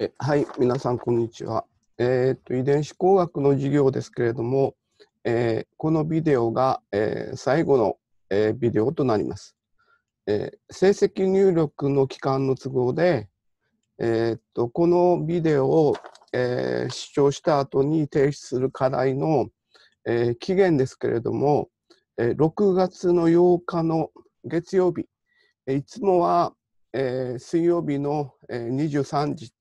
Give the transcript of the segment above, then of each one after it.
えはい、皆さん、こんにちは。えー、と、遺伝子工学の授業ですけれども、えー、このビデオが、えー、最後の、えビデオとなります。え成績入力の期間の都合で、えと、このビデオを、え視聴した後に提出する課題の、え期限ですけれども、え6月の8日の月曜日、いつもは、え水曜日の、え23時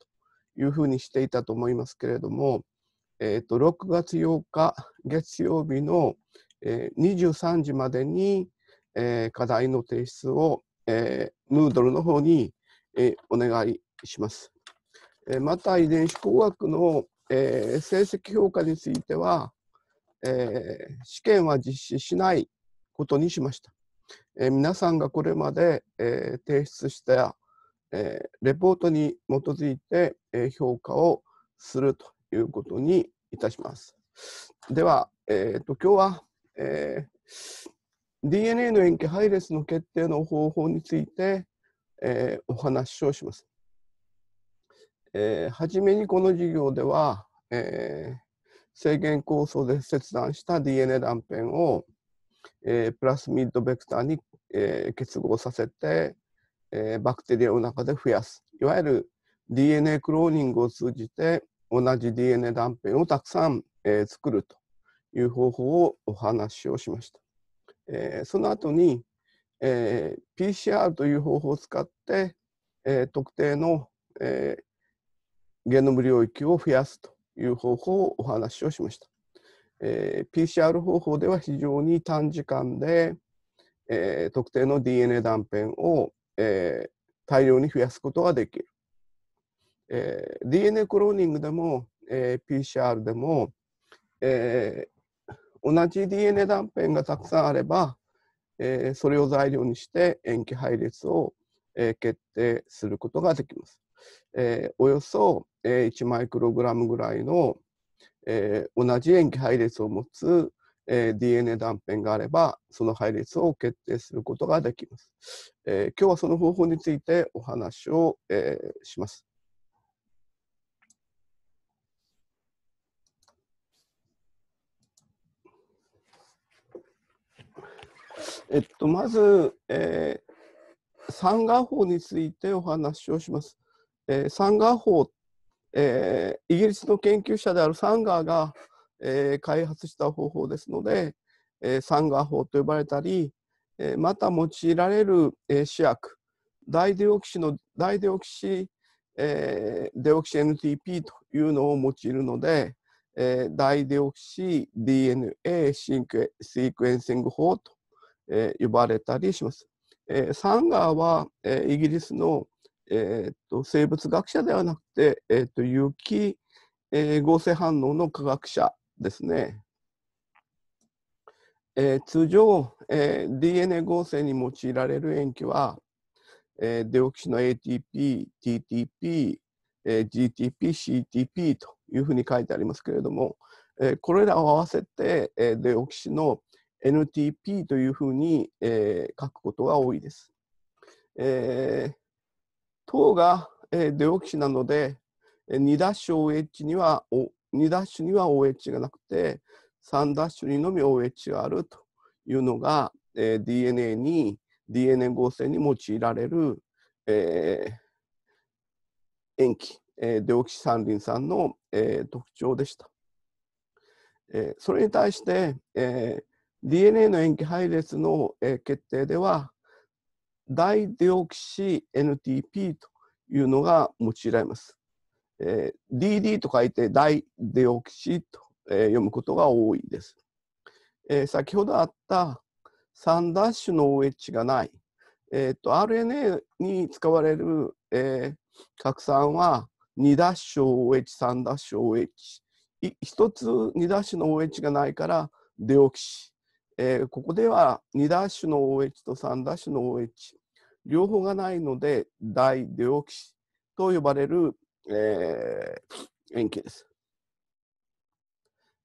いうふうにしていたと思いますけれども、えー、と6月8日月曜日の、えー、23時までに、えー、課題の提出を、えー、ドルの方に、えー、お願いします。えー、また遺伝子工学の、えー、成績評価については、えー、試験は実施しないことにしました。えー、皆さんがこれまで、えー、提出したえー、レポートに基づいて、えー、評価をするということにいたします。では、えーと、今日は、えー、DNA の塩基配列の決定の方法について、えー、お話をします。えー、初めにこの授業では、えー、制限構想で切断した DNA 断片を、えー、プラスミッドベクターに、えー、結合させて、えー、バクテリアの中で増やすいわゆる DNA クローニングを通じて同じ DNA 断片をたくさん、えー、作るという方法をお話をしました、えー、その後に、えー、PCR という方法を使って、えー、特定の、えー、ゲノム領域を増やすという方法をお話をしました、えー、PCR 方法では非常に短時間で、えー、特定の DNA 断片をえー、大量に増やすことができる。えー、DNA クローニングでも、えー、PCR でも、えー、同じ DNA 断片がたくさんあれば、えー、それを材料にして塩基配列を、えー、決定することができます。えー、およそ、えー、1マイクログラムぐらいの、えー、同じ塩基配列を持つ、えー、DNA 断片があれば、その配列を決定することができます。えー、今日はその方法についてお話を、えー、します。えっと、まず、えー、三眼法についてお話をします。えー、三眼法、えー、イギリスの研究者であるサンガーが、えー、開発した方法ですので、えー、サンガー法と呼ばれたり、えー、また用いられる、えー、試薬ダイデオキシのダイデオキシ、えー、デオキシ NTP というのを用いるので、えー、ダイデオキシ DNA シンクシークエンシング法と、えー、呼ばれたりします。えー、サンガーは、えー、イギリスの、えー、と生物学者ではなくて、えー、と有機、えー、合成反応の科学者ですね。えー、通常、えー、DNA 合成に用いられる塩基は、えー、デオキシの ATP、TTP、え GTP、CTP というふうに書いてありますけれども、えこれらを合わせて、えデオキシの NTP というふうに、え書くことが多いです。え糖が、えデオキシなので、2-OH には O 2ダッシュには OH がなくて、3ダッシュにのみ OH があるというのが、えー、DNA に、DNA 合成に用いられる、えー、塩基、えー、デオキシンリン酸の、えー、特徴でした。えー、それに対して、えー、DNA の塩基配列の、えー、決定では、ダイデオキシ NTP というのが用いられます。えー、DD と書いて大デオキシと、えー、読むことが多いです。えー、先ほどあった3ダッシュの OH がない、えーと、と RNA に使われる、えー、核酸は2ダッシュ OH3 ダッシュ OH 1つ2ダッシュの OH がないからデオキシ、えー、ここでは2ダッシュの OH と3ダッシュの OH 両方がないので大デオキシと呼ばれるえ塩基です。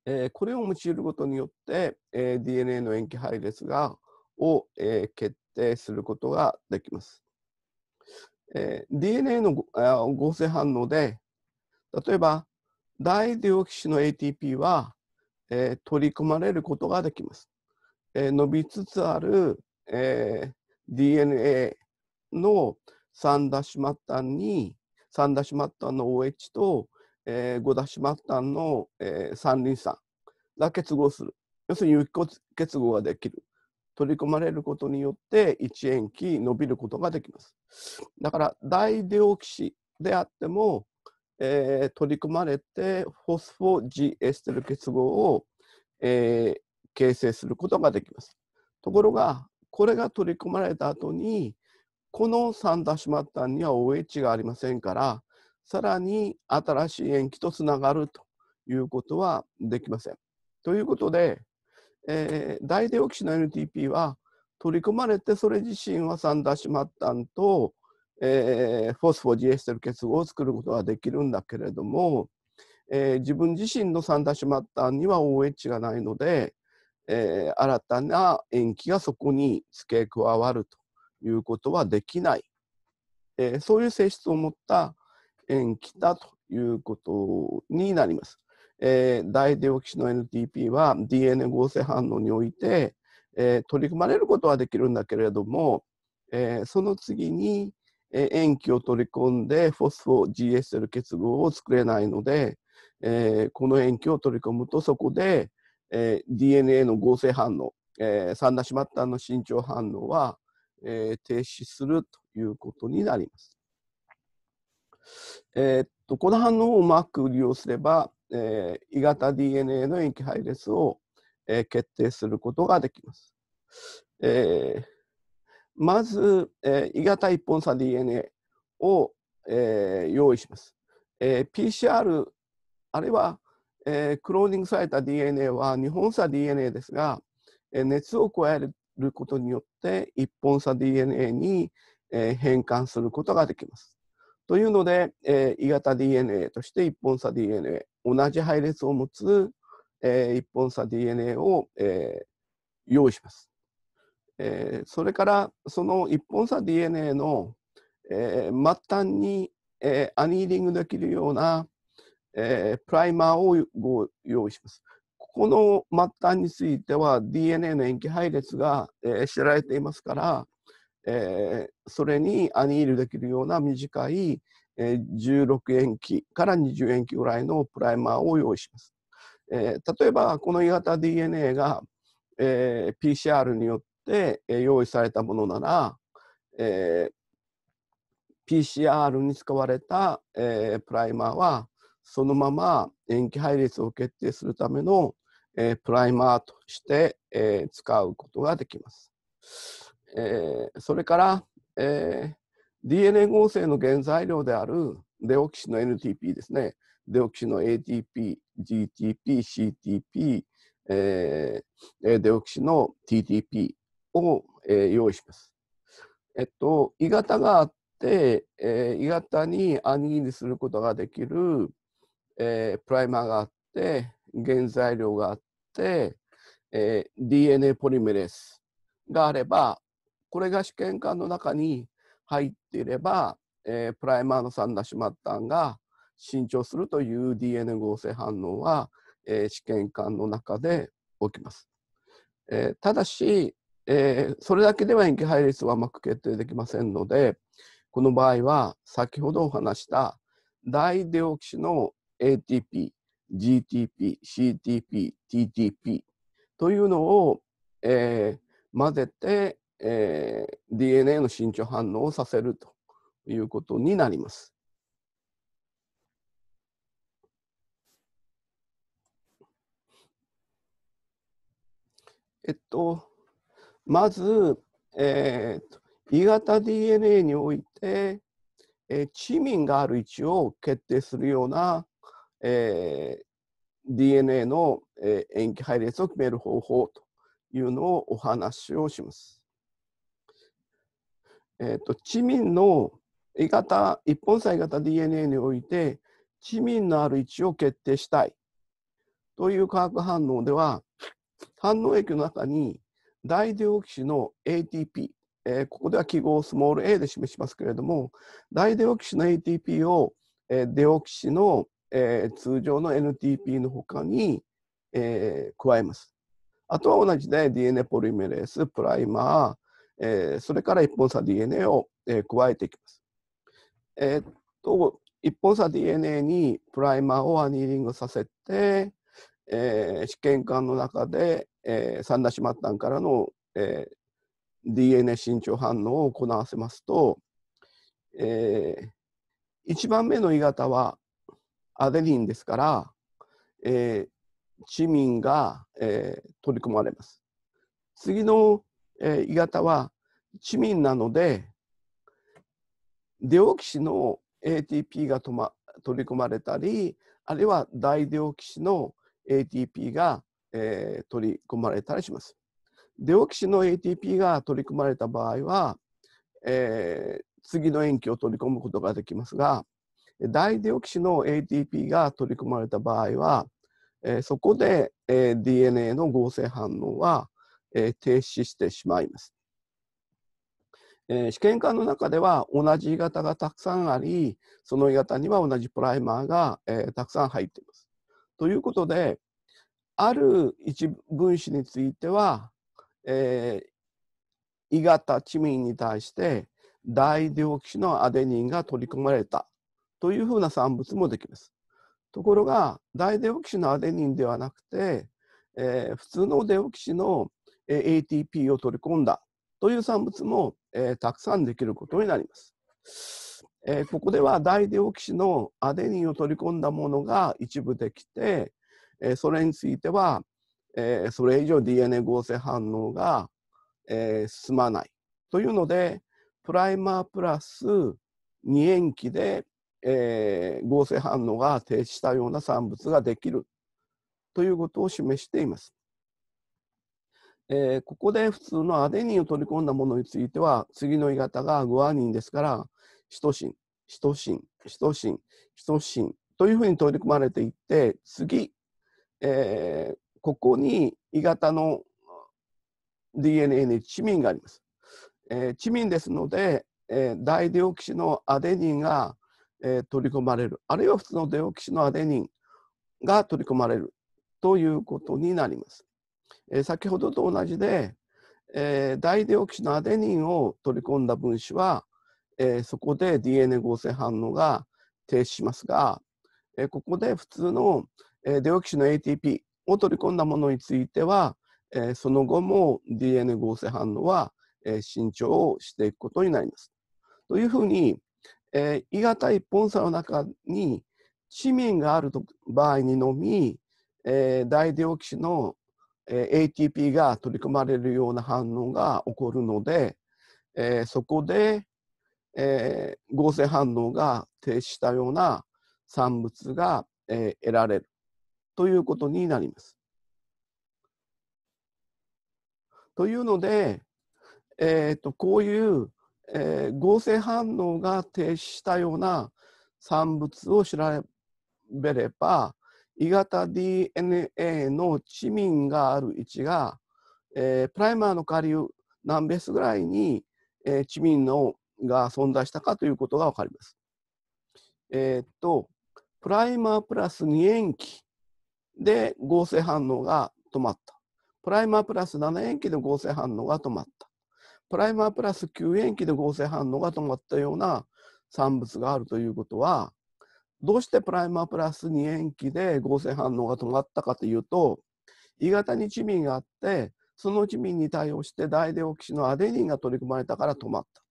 えー、これを用いることによって、えー、DNA の塩基配列がを、えー、決定することができます。えー、DNA の合成反応で例えば大デュオキシの ATP は、えー、取り込まれることができます。えー、伸びつつある、えー、DNA の3ダッシュ末端に、3ダッシュ末端の OH と、えー、5ダッシュ末端の、えー、三輪酸が結合する。要するに有機結合ができる。取り込まれることによって1塩基伸びることができます。だからダイデオキシであっても、えー、取り込まれてフォスフォジエステル結合を、えー、形成することができます。ところがこれが取り込まれた後にこの三田島端には OH がありませんからさらに新しい塩基とつながるということはできません。ということで、えー、大デオキシの NTP は取り込まれてそれ自身は三田島端と、えー、フォスフォジエステル結合を作ることができるんだけれども、えー、自分自身の三田島端には OH がないので、えー、新たな塩基がそこに付け加わるということはできない、えー、そういう性質を持った塩基だということになります。えー、大デオキシの NTP は DNA 合成反応において、えー、取り組まれることはできるんだけれども、えー、その次に、え塩基を取り込んでフォスフォ GSL 結合を作れないので、えこの塩基を取り込むとそこで、え DNA の合成反応、えー、三ッタ端の伸長反応は、えー、停止するということになります。えー、っとこの反応をうまく利用すれば、えー、胃型 DNA の塩基配列を、えー、決定することができます。えー、まず、えー、胃型一本差 DNA を、えー、用意します。えー、PCR あるいは、えー、クローニングされた DNA は2本差 DNA ですが、えー、熱を加えるることによって一本差 DNA に、え変換することができます。というので、えー、異型 DNA として一本差 DNA 同じ配列を持つ、えー、一本差 DNA を、えー、用意します、えー、それからその一本差 DNA の、えー、末端に、えー、アニーリングできるような、えー、プライマーをご用意しますこの末端については DNA の塩基配列が、えー、知られていますから、えー、それにアニールできるような短い、えー、16塩基から20塩基ぐらいのプライマーを用意します。えー、例えばこの E 型 DNA が、えー、PCR によって用意されたものなら、えー、PCR に使われた、えー、プライマーはそのまま塩基配列を決定するためのえー、プライマーとして、えー、使うことができます。えー、それから、えー、DNA 合成の原材料であるデオキシの NTP ですね。デオキシの ATP、GTP、CTP、えデオキシの TTP を、え用意します。えっと、鋳型があって、え鋳型にアニギにすることができる、えプライマーがあって、原材料があって、えー、DNA ポリメレスがあれば、これが試験管の中に入っていれば、えー、プライマーの酸ナシマッタンが伸長するという DNA 合成反応は、えー、試験管の中で起きます。えー、ただし、えー、それだけでは塩基配列はうまく決定できませんので、この場合は先ほどお話した大デオキシの ATP GTP、CTP、TTP というのを、えー、混ぜて、えー、DNA の伸長反応をさせるということになります。えっと、まず、えーと、E 型 DNA において、えー、チミンがある位置を決定するようなえー、DNA の、えー、塩基配列を決める方法というのをお話をします。えっ、ー、と、チミンの A 型、一本差型 DNA において、チミンのある位置を決定したいという化学反応では、反応液の中に大デオキシの ATP、えー、ここでは記号スモール a で示しますけれども、大デオキシの ATP を、えー、デオキシのえー、通常の NTP の他に、えー、加えます。あとは同じで DNA ポリメレース、プライマー、えー、それから一本差 DNA を、え加えていきます。えっと、一本差 DNA にプライマーをアニーリングさせて、え試験管の中で、えー、三ッタンからの、え DNA 伸長反応を行わせますと、えー、1番目の鋳型はアデニンですから、えー、市民が、えー、取り込まれます。次の、えー、鋳型は市民なのでデオキシの ATP がと、ま、取り込まれたりあるいは大デオキシの ATP が、えー、取り込まれたりします。デオキシの ATP が取り込まれた場合は、えー、次の塩基を取り込むことができますが大イデオキシの ATP が取り込まれた場合は、えー、そこで、えー、DNA の合成反応は、えー、停止してしまいます。えー、試験管の中では同じ鋳型がたくさんあり、その鋳型には同じプライマーが、えー、たくさん入っています。ということで、ある一分子については、えー、鋳型チミンに対して、大デオキシのアデニンが取り込まれたというふうな産物もできます。ところが、大デオキシのアデニンではなくて、えー、普通のデオキシの ATP を取り込んだという産物も、えー、たくさんできることになります。えー、ここでは大デオキシのアデニンを取り込んだものが一部できて、えそれについては、えそれ以上 DNA 合成反応が、え進まないというので、プライマープラス2塩基でえー、合成反応が停止したような産物ができるということを示しています。えー、ここで普通のアデニンを取り込んだものについては次の鋳型がグアニンですからシトシンシトシンシトシンシトシンというふうに取り組まれていって次、えー、ここに鋳型の DNA にチミンがあります。えー、チミンですので、えー、ダデオキシのアデニンがえー、取り込まれるあるいは普通のデオキシのアデニンが取り込まれるということになります。えー、先ほどと同じで、えー、デオキシのアデニンを取り込んだ分子は、えー、そこで DNA 合成反応が停止しますが、えー、ここで普通の、えー、デオキシの ATP を取り込んだものについては、えー、その後も DNA 合成反応は、えー、伸長をしていくことになります。というふうに、えー、鋳型一本差の中に市面がある場合にのみ、えー、ダイデオキシの、えー、ATP が取り込まれるような反応が起こるので、えー、そこで、えー、合成反応が停止したような産物が、えー、得られるということになります。というので、えーとこういうえー、合成反応が停止したような産物を調べれば、E 型 DNA のチミンがある位置が、えー、プライマーの下流何ベースぐらいに、えー、チミンのが存在したかということが分かります。えー、っと、プライマープラス2塩基で合成反応が止まった。プライマープラス7塩基で合成反応が止まった。プライマープラス9。塩基で合成反応が止まったような産物があるということはどうしてプライマープラス2塩基で合成反応が止まったかというと胃型にチミンがあってそのチミンに対応してダイデオキシのアデニンが取り組まれたから止まった。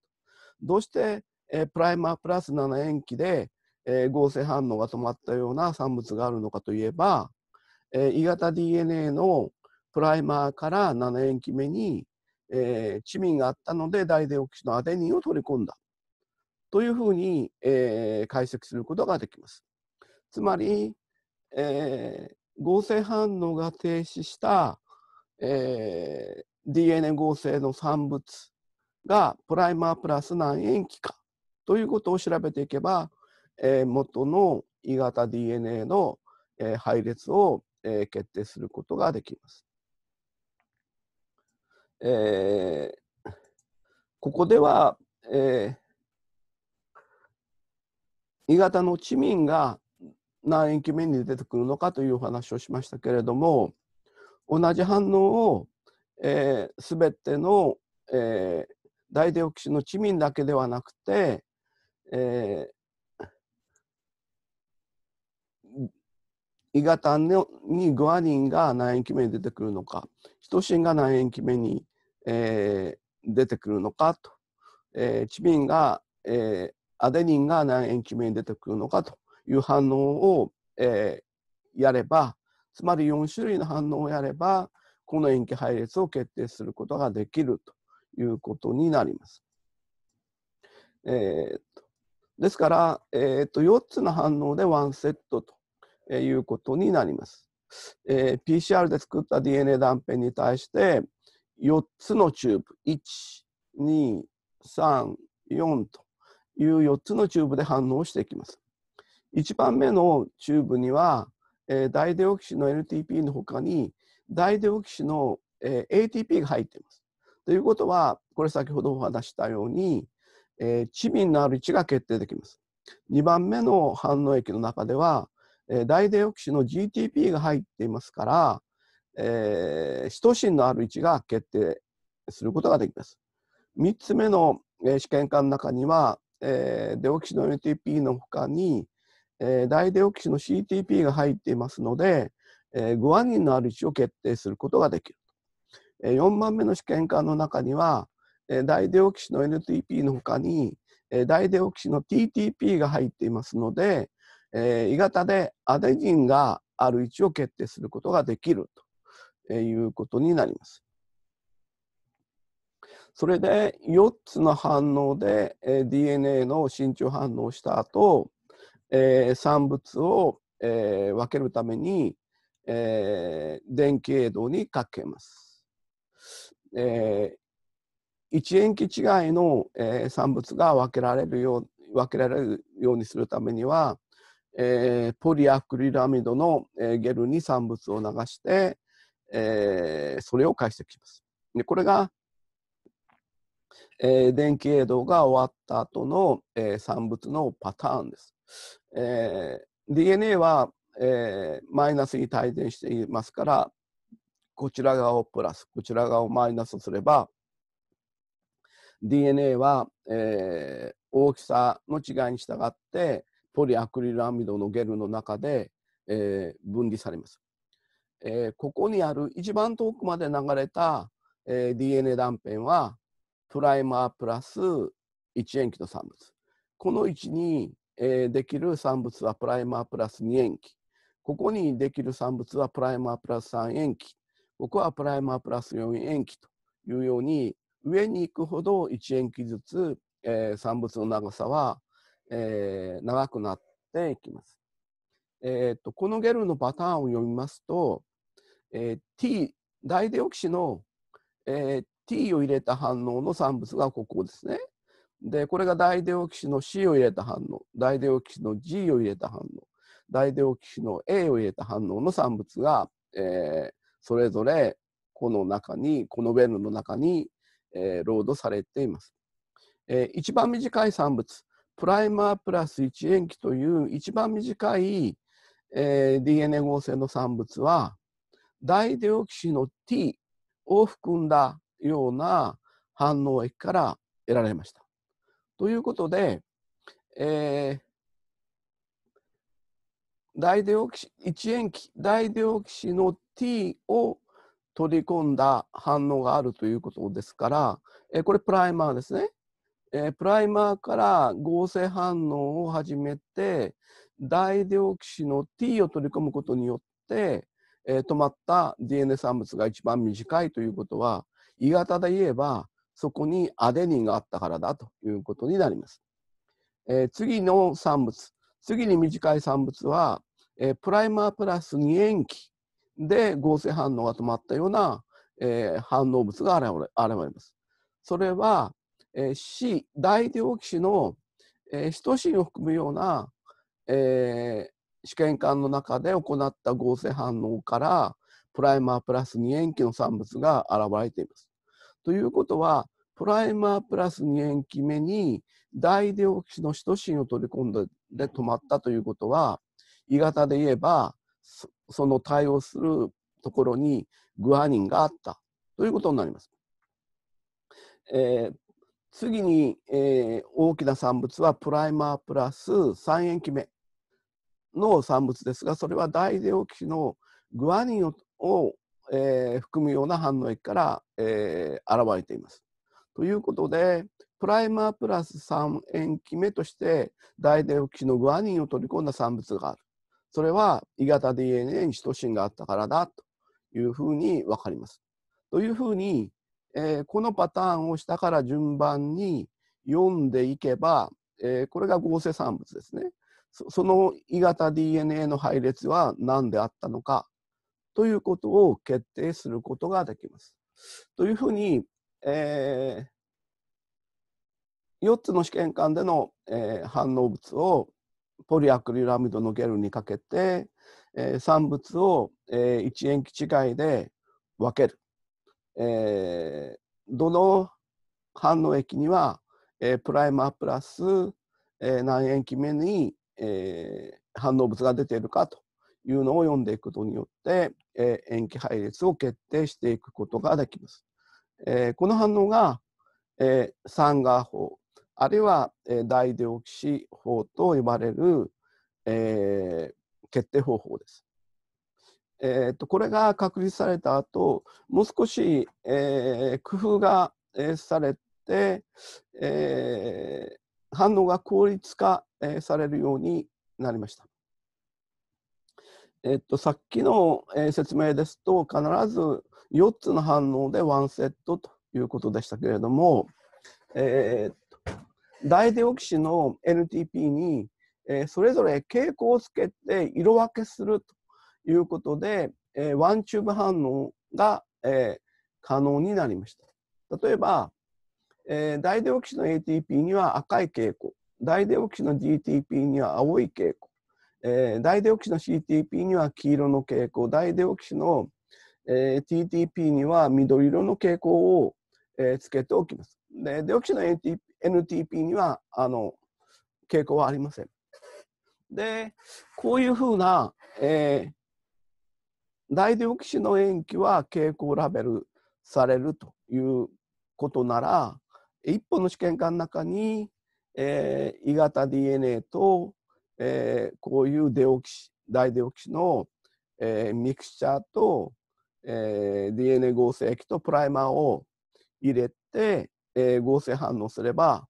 どうして、えプライマープラス7塩基で、え合成反応が止まったような産物があるのかといえば、えー、型 DNA のプライマーから7塩基目にえー、地民があったので大デオキシのアデニンを取り込んだというふうに、えー、解析することができます。つまり、えー、合成反応が停止した、えー、DNA 合成の産物がプライマープラス何塩基かということを調べていけば、えー、元の E 型 DNA の、えー、配列を、えー、決定することができます。えー、ここでは、えー、鋳型の地民が何円基目に出てくるのかというお話をしましたけれども同じ反応を、えー、全ての、えー、大手デオキシの地民だけではなくて、えー、胃型にグアニンが何円基目に出てくるのかヒトシンが何円基目にえー、出てくるのかと、えー、チミンが、えー、アデニンが何塩基目に出てくるのかという反応を、えー、やればつまり4種類の反応をやればこの塩基配列を決定することができるということになります。えー、ですから、えー、と4つの反応で1セットということになります。えー、PCR で作った DNA 断片に対して、4つのチューブ、1、2、3、4という4つのチューブで反応していきます。1番目のチューブには、えー、ダイデオキシの NTP の他に、ダイデオキシの、えー、ATP が入っています。ということは、これ先ほどお話したように、えー、チビンのある位置が決定できます。2番目の反応液の中では、えー、ダイデオキシの GTP が入っていますから、えー、使心のある位置が決定することができます。3つ目の、えー、試験管の中には、えー、デオキシの NTP のほかに、えー、大デオキシの CTP が入っていますので、えー、グアニンのある位置を決定することができる。えー、4番目の試験管の中には、えー、大デオキシの NTP のほかに、えー、大デオキシの TTP が入っていますので、えー、胃型でアデジンがある位置を決定することができると。いうことになります。それで4つの反応で DNA の真鍮反応した後、え産物を、え分けるために、え電気栄動にかけます。え1塩基違いの、え産物が分けられるよう分けられるようにするためには、えー、ポリアクリルアミドの、えー、ゲルに産物を流して、えー、それを解析します。でこれが、えー、電気営動が終わった後の、えー、産物のパターンです。えー、DNA は、えー、マイナスに帯電していますから、こちら側をプラス、こちら側をマイナスすれば、DNA は、えー、大きさの違いに従って、ポリアクリルアミドのゲルの中で、えー、分離されます。えー、ここにある一番遠くまで流れた、えー、DNA 断片はプライマープラス1塩基の産物この位置に、えー、できる産物はプライマープラス2塩基ここにできる産物はプライマープラス3塩基ここはプライマープラス4塩基というように上に行くほど1塩基ずつ、えー、産物の長さは、えー、長くなっていきます。えー、っとこのゲルのパターンを読みますと、えー、T、ダイデオキシの、えー、T を入れた反応の産物がここですね。で、これがダイデオキシの C を入れた反応、ダイデオキシの G を入れた反応、ダイデオキシの A を入れた反応の産物が、えー、それぞれこの中に、このベルの中に、えー、ロードされています。えー、一番短い産物、プライマープラス1塩基という一番短い、えー、DNA 合成の産物は、ダイデオキシの T を含んだような反応液から得られました。ということで、えー、ダイデオキシ一塩基ダイデオキシの T を取り込んだ反応があるということですから、えー、これプライマーですね、えー、プライマーから合成反応を始めてダイデオキシの T を取り込むことによってえー、止まった DNA 産物が一番短いということは、鋳型で言えば、そこにアデニンがあったからだということになります。えー、次の産物、次に短い産物は、えー、プライマープラス2塩基で合成反応が止まったような、えー、反応物が現れます。それは、えー、C、大イデオキシの、えー、シトシンを含むような、えー、試験管の中で行った合成反応からプライマープラス2塩基の産物が現れています。ということはプライマープラス2塩基目にダイデオキシのシトシンを取り込んで止まったということは鋳型で言えばその対応するところにグアニンがあったということになります。えー、次に、えー、大きな産物はプライマープラス3塩基目の産物ですがそれは大デオキシのグアニンを、えー、含むような反応液から、えー、現れています。ということでプライマープラス3塩基目として大デオキシのグアニンを取り込んだ産物がある。それは胃型 DNA にシトシンがあったからだというふうに分かります。というふうに、えー、このパターンを下から順番に読んでいけば、えー、これが合成産物ですね。その鋳型 DNA の配列は何であったのかということを決定することができます。というふうに、えー、4つの試験管での、えー、反応物をポリアクリルアミドのゲルにかけて、えー、産物を、えー、1塩基違いで分ける。えー、どの反応液には、えー、プライマープラス、えー、何塩基目にえー、反応物が出ているかというのを読んでいくことによって、えー、塩基配列を決定していくことができます。えー、この反応が、えー、サ法あるいは、えー、大デオキシ法と呼ばれる、えー、決定方法です。えーと、とこれが確立された後もう少し、えー、工夫が、えー、されて、えー、反応が効率化えー、されるようになりました。えっと、さっきの、え説明ですと必ず4つの反応で1セットということでしたけれども、えー、っと大デオキシの NTP に、えそれぞれ傾向をつけて色分けするということで、えワンチューブ反応が、え可能になりました。例えば、えー、大デオキシの ATP には赤い傾向大デオキシの GTP には青い傾向、えー、大デオキシの CTP には黄色の傾向、大デオキシの、えー、TTP には緑色の傾向を、えー、つけておきます。でデオキシの NTP, NTP にはあの傾向はありません。で、こういうふうな、えー、大デオキシの塩基は傾向ラベルされるということなら、一本の試験管の中にえー、型 DNA と、えー、こういうデオキシ大デオキシの、えー、ミクチャーと、えー、DNA 合成液とプライマーを入れて、えー、合成反応すれば、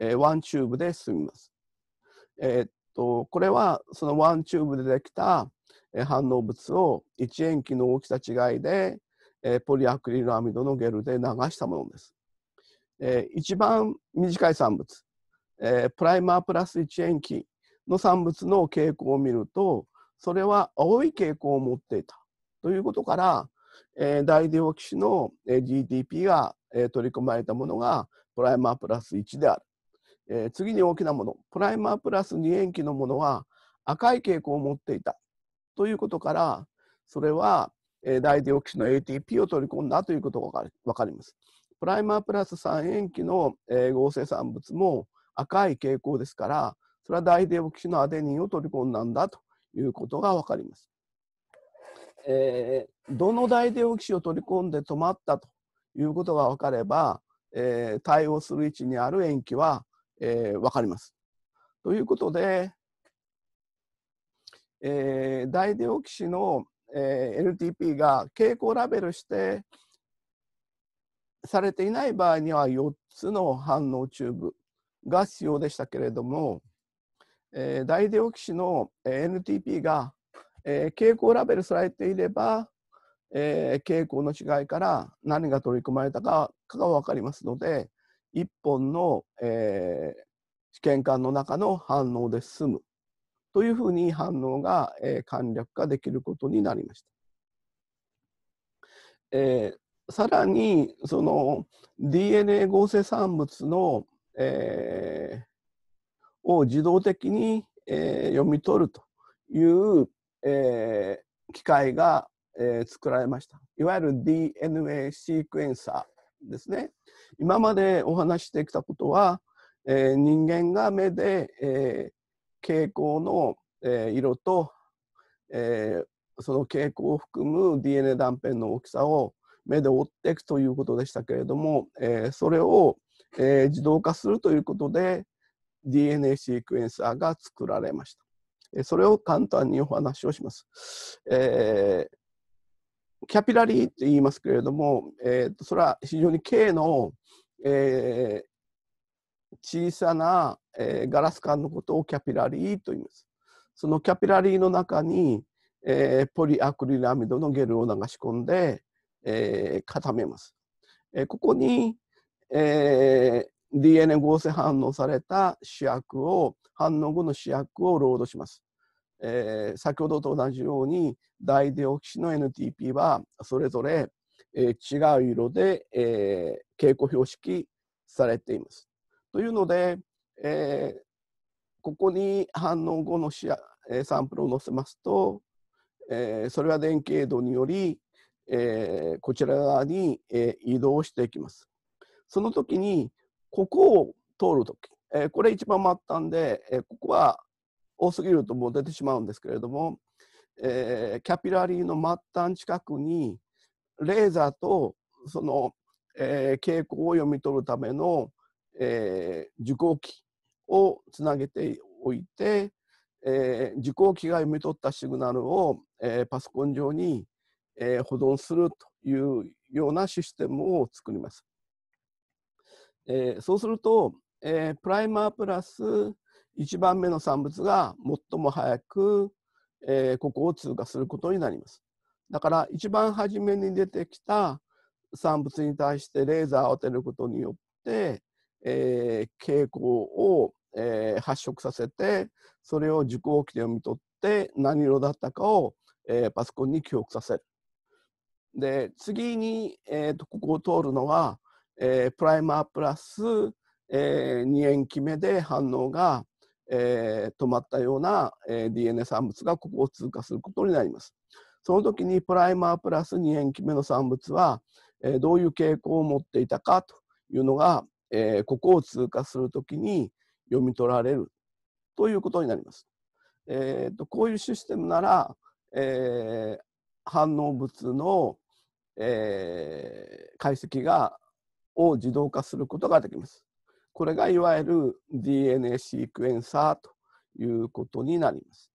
えー、ワンチューブで進みます。えー、っとこれはそのワンチューブでできた反応物を1塩基の大きさ違いで、えー、ポリアクリルアミドのゲルで流したものです。えー、一番短い産物えー、プライマープラス1塩基の産物の傾向を見るとそれは青い傾向を持っていたということから、えー、ダイデオキシの GDP が、えー、取り込まれたものがプライマープラス1である、えー、次に大きなものプライマープラス2塩基のものは赤い傾向を持っていたということからそれは、えー、ダイデオキシの ATP を取り込んだということが分かります。プライマープラス3塩基の、えー、合成産物も赤い傾向ですから、それは大デオキシのアデニンを取り込んだんだということがわかります。えー、どの大デオキシを取り込んで止まったということがわかれば、えー、対応する位置にある塩基は、えー、分かります。ということで、えー、大デオキシの、えー、LTP が傾向ラベルしてされていない場合には4つの反応チューブが必要でしたけれども、えー、ダイデオキシの NTP が、えー、傾向ラベルされていれば、えー、傾向の違いから何が取り組まれたかかが分かりますので1本の、えー、試験管の中の反応で済むというふうに反応が、えー、簡略化できることになりました。えー、さらにその DNA 合成産物の、えー、を自動的に、えー、読み取るという、えー、機械が、えー、作られました。いわゆる DNA シークエンサーですね。今までお話してきたことは、えー、人間が目で、えー、蛍光の、えー、色と、えー、その蛍光を含む DNA 断片の大きさを目で追っていくということでしたけれども、えー、それを、えー、自動化するということで DNA シークエンサーが作られました。それを簡単にお話をします。えー、キャピラリーって言いますけれども、えー、それは非常に K の、えー、小さな、えー、ガラス管のことをキャピラリーと言います。そのキャピラリーの中に、えー、ポリアクリルアミドのゲルを流し込んで、えー、固めます。えー、ここに、えー、DNA 合成反応された主役を、反応後の主役をロードします。えー、先ほどと同じように、ダイデオキシの NTP は、それぞれ、えー、違う色で、えー、傾向標識されています。というので、えー、ここに反応後の試薬サンプルを載せますと、えー、それは電気イ度により、えー、こちら側に、えー、移動していきます。その時に、ここを通る時、えー、これ一番末端で、えー、ここは多すぎるともう出てしまうんですけれども、えー、キャピラリーの末端近くにレーザーとその、えー、傾向を読み取るための、えー、受光器をつなげておいて、えー、受光器が読み取ったシグナルを、えー、パソコン上に、えー、保存するというようなシステムを作ります。えー、そうすると、えー、プライマープラス1番目の産物が最も早く、えー、ここを通過することになります。だから一番初めに出てきた産物に対してレーザーを当てることによって、えー、蛍光を、えー、発色させてそれを受光器で読み取って何色だったかを、えー、パソコンに記憶させる。で次に、えーと、とここを通るのはえー、プライマープラス、えー、2塩基目で反応が、えー、止まったような、えー、DNA 産物がここを通過することになります。その時にプライマープラス2塩基目の産物は、えー、どういう傾向を持っていたかというのが、えー、ここを通過する時に読み取られるということになります。えーと、こういうシステムなら、えー、反応物の、えー、解析がを自動化することができます。これがいわゆる DNA シークエンサーということになります。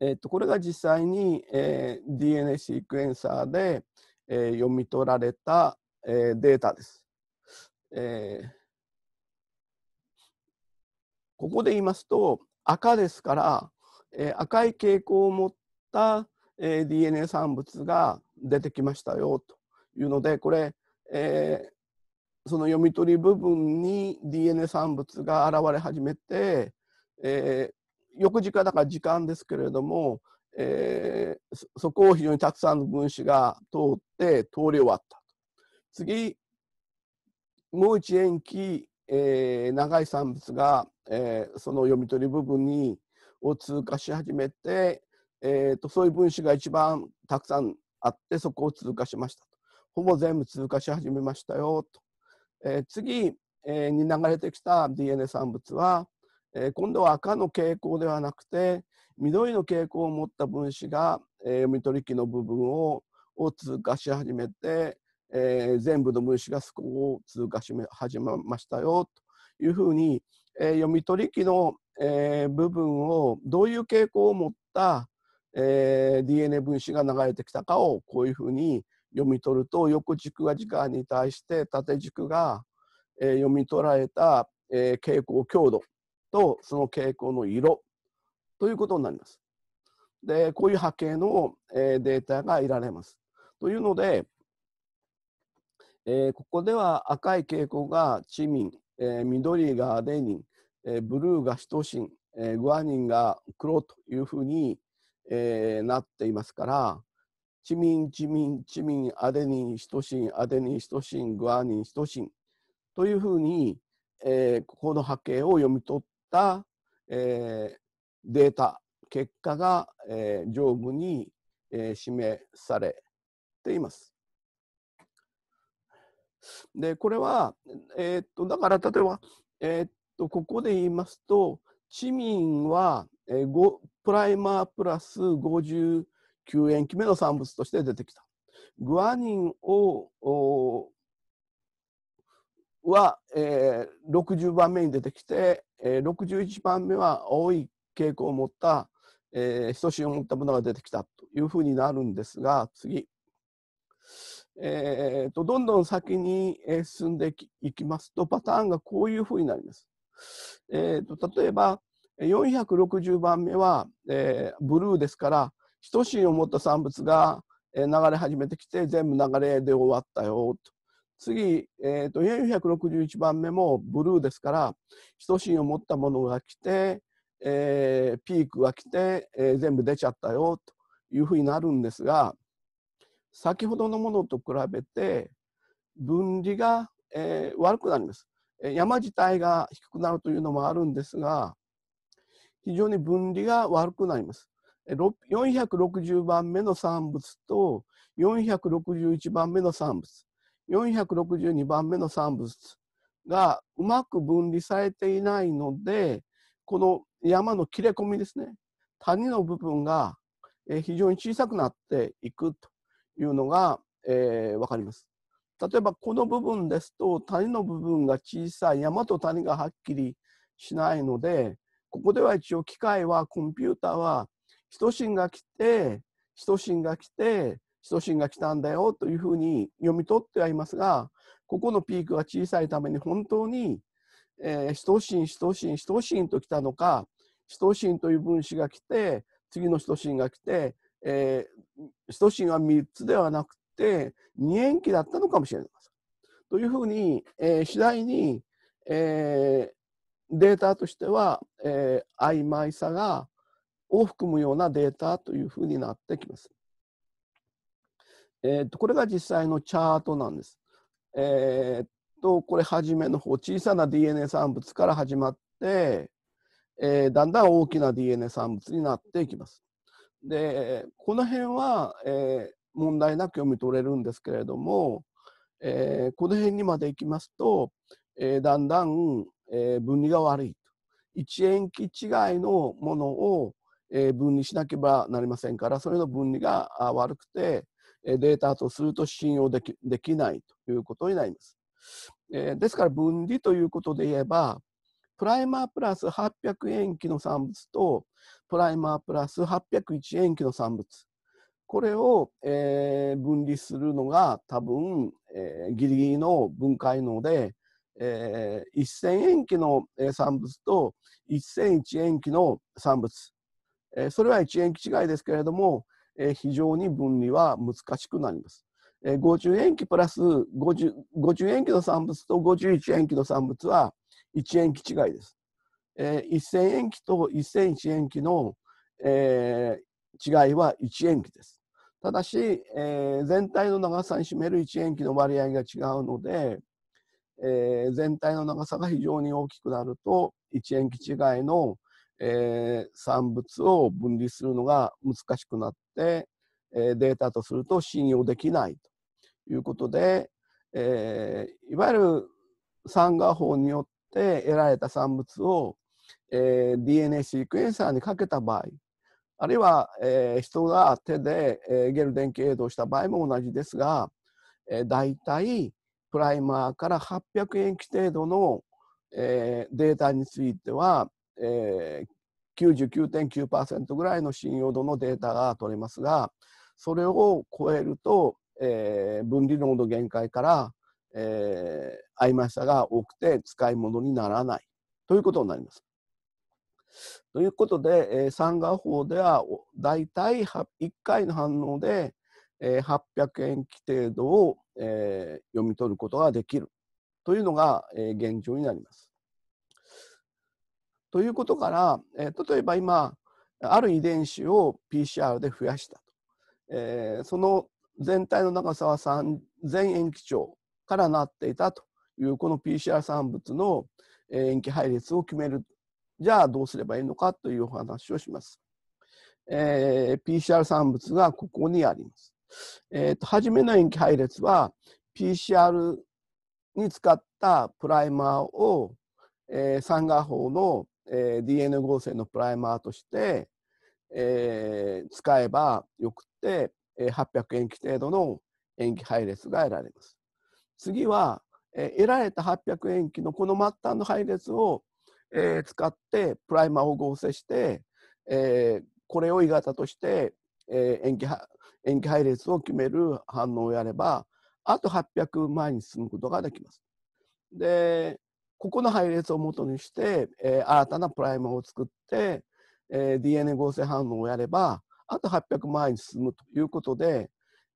えっとこれが実際に、えー、DNA シークエンサーで、えー、読み取られた、えー、データです、えー。ここで言いますと赤ですから、えー、赤い傾向を持った、えー、DNA 産物が出てきましたよというのでこれ、えー、その読み取り部分に DNA 産物が現れ始めて、えー、翌時間だから時間ですけれども、えー、そこを非常にたくさんの分子が通って通り終わった次もう一延期、えー、長い産物が、えー、その読み取り部分にを通過し始めて、えーとそういう分子が一番たくさんあってそこを通過しましたほぼ全部通過し始めましたよと。えー、次、えー、に流れてきた DNA 産物は、えー、今度は赤の傾向ではなくて緑の傾向を持った分子が、えー、読み取り機の部分をを通過し始めて、えー、全部の分子がそこを通過し始めましたよというふうに、えー、読み取り機の、えー、部分をどういう傾向を持った、えー、DNA 分子が流れてきたかをこういうふうに、読み取ると横軸が時間に対して縦軸が、えー、読み取られた、えー、傾向強度とその傾向の色ということになります。でこういう波形の、えー、データがいられます。というので、えー、ここでは赤い傾向がチミン、えー、緑がアデニン、えー、ブルーがシトシン、えー、グアニンが黒というふうに、えー、なっていますから、チミンチミンチミンアデニントシンアデニントシングアニントシンというふうに、えー、ここの波形を読み取った、えー、データ結果が、えー、上部に、えー、示されています。でこれは、えー、っとだから例えば、えー、っとここで言いますとチミンは、えー、プライマープラス50 9塩基目の産物として出てきた。グアニンをは、えー、60番目に出てきて、えー、61番目は青い傾向を持った、えー、等しいを持ったものが出てきたというふうになるんですが次、えーと、どんどん先に進んでいきますとパターンがこういうふうになります。えーと、と例えば460番目は、えー、ブルーですから等しい思った産物が流れ始めてきて全部流れで終わったよと次、えーと、461番目もブルーですから等しい思ったものが来て、えー、ピークが来て、えー、全部出ちゃったよというふうになるんですが先ほどのものと比べて分離が、えー、悪くなります。山自体が低くなるというのもあるんですが非常に分離が悪くなります。460番目の産物と461番目の産物462番目の産物がうまく分離されていないのでこの山の切れ込みですね谷の部分が非常に小さくなっていくというのが、えー、分かります。例えばこの部分ですと谷の部分が小さい山と谷がはっきりしないのでここでは一応機械はコンピューターは人徒が来て、人徒が来て、人徒が来たんだよというふうに読み取ってはいますが、ここのピークが小さいために本当に、えー、人徒人使人信、と来たのか、人徒という分子が来て、次の人徒が来て、えー、人徒は3つではなくて、2延期だったのかもしれません。というふうに、えー、次第に、えー、データとしては、えー、曖昧さがを含むようなデータというふうになってきます。えー、とこれが実際のチャートなんです。えー、っとこれ初めの方小さな DNA 産物から始まって、えー、だんだん大きな DNA 産物になっていきます。でこの辺は、えー、問題なく読み取れるんですけれども、えー、この辺にまでいきますと、えー、だんだん、えー、分離が悪いと1塩基違いのものをえ分離しなければなりませんからそれの分離が悪くてデータとすると信用できできないということになります。えですから分離ということで言えばプライマープラス800塩基の産物とプライマープラス801塩基の産物これを、え分離するのが多分、えギリギリの分解能で、え1000塩基の産物と1001塩基の産物えそれは1塩基違いですけれども、え非常に分離は難しくなります。え50塩基プラス 50, 50塩基の産物と51塩基の産物は1塩基違いです。え1000塩基と1001塩基の、え違いは1塩基です。ただし、え全体の長さに占める1塩基の割合が違うので、え全体の長さが非常に大きくなると1塩基違いのえー、産物を分離するのが難しくなって、えー、データとすると信用できないということで、えー、いわゆる産画法によって得られた産物を、えー、DNA シークエンサーにかけた場合あるいは、えー、人が手で、えー、ゲル電気映像した場合も同じですが、えー、大体プライマーから800円基程度の、えー、データについてはえー、99.9%ぐらいの信用度のデータが取れますがそれを超えると、えー、分離濃度限界から、えー、曖昧さが多くて使い物にならないということになります。ということで、えー、三河法ではだいたい1回の反応で、えー、800円規程度を、えー、読み取ることができるというのが、えー、現状になります。ということから、えー、例えば今ある遺伝子を PCR で増やしたと、えー、その全体の長さは全塩基長からなっていたというこの PCR 産物の塩基配列を決めるじゃあどうすればいいのかというお話をします。えー、PCR 産物がここにあります。えーと初めの塩基配列は PCR に使ったプライマーを、えー、サンガー法のえー、DNA 合成のプライマーとして、えー、使えばよくて、えー、800塩基程度の塩基配列が得られます。次は、えー、得られた800塩基のこの末端の配列を、えー、使ってプライマーを合成して、えー、これを鋳型として、えー、塩基塩基配列を決める反応をやればあと800前に進むことができます。でここの配列をもとにして、えー、新たなプライムを作って、えー、DNA 合成反応をやれば、あと800前に進むということで、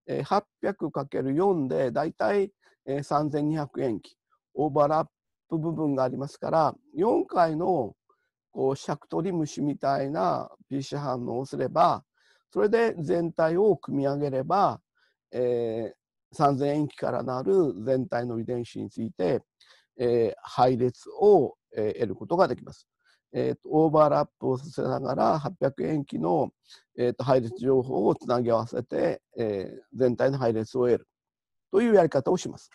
800×4 でだいたい3200円期、オーバーラップ部分がありますから、4回のこうシャクトリムシみたいな PC 反応をすれば、それで全体を組み上げれば、えー、3000円期からなる全体の遺伝子についてえー、配列を、えー、得ることができます。えーと、オーバーラップをさせながら800円機の、えーと、と配列情報をつなぎ合わせて、えー、全体の配列を得るというやり方をします。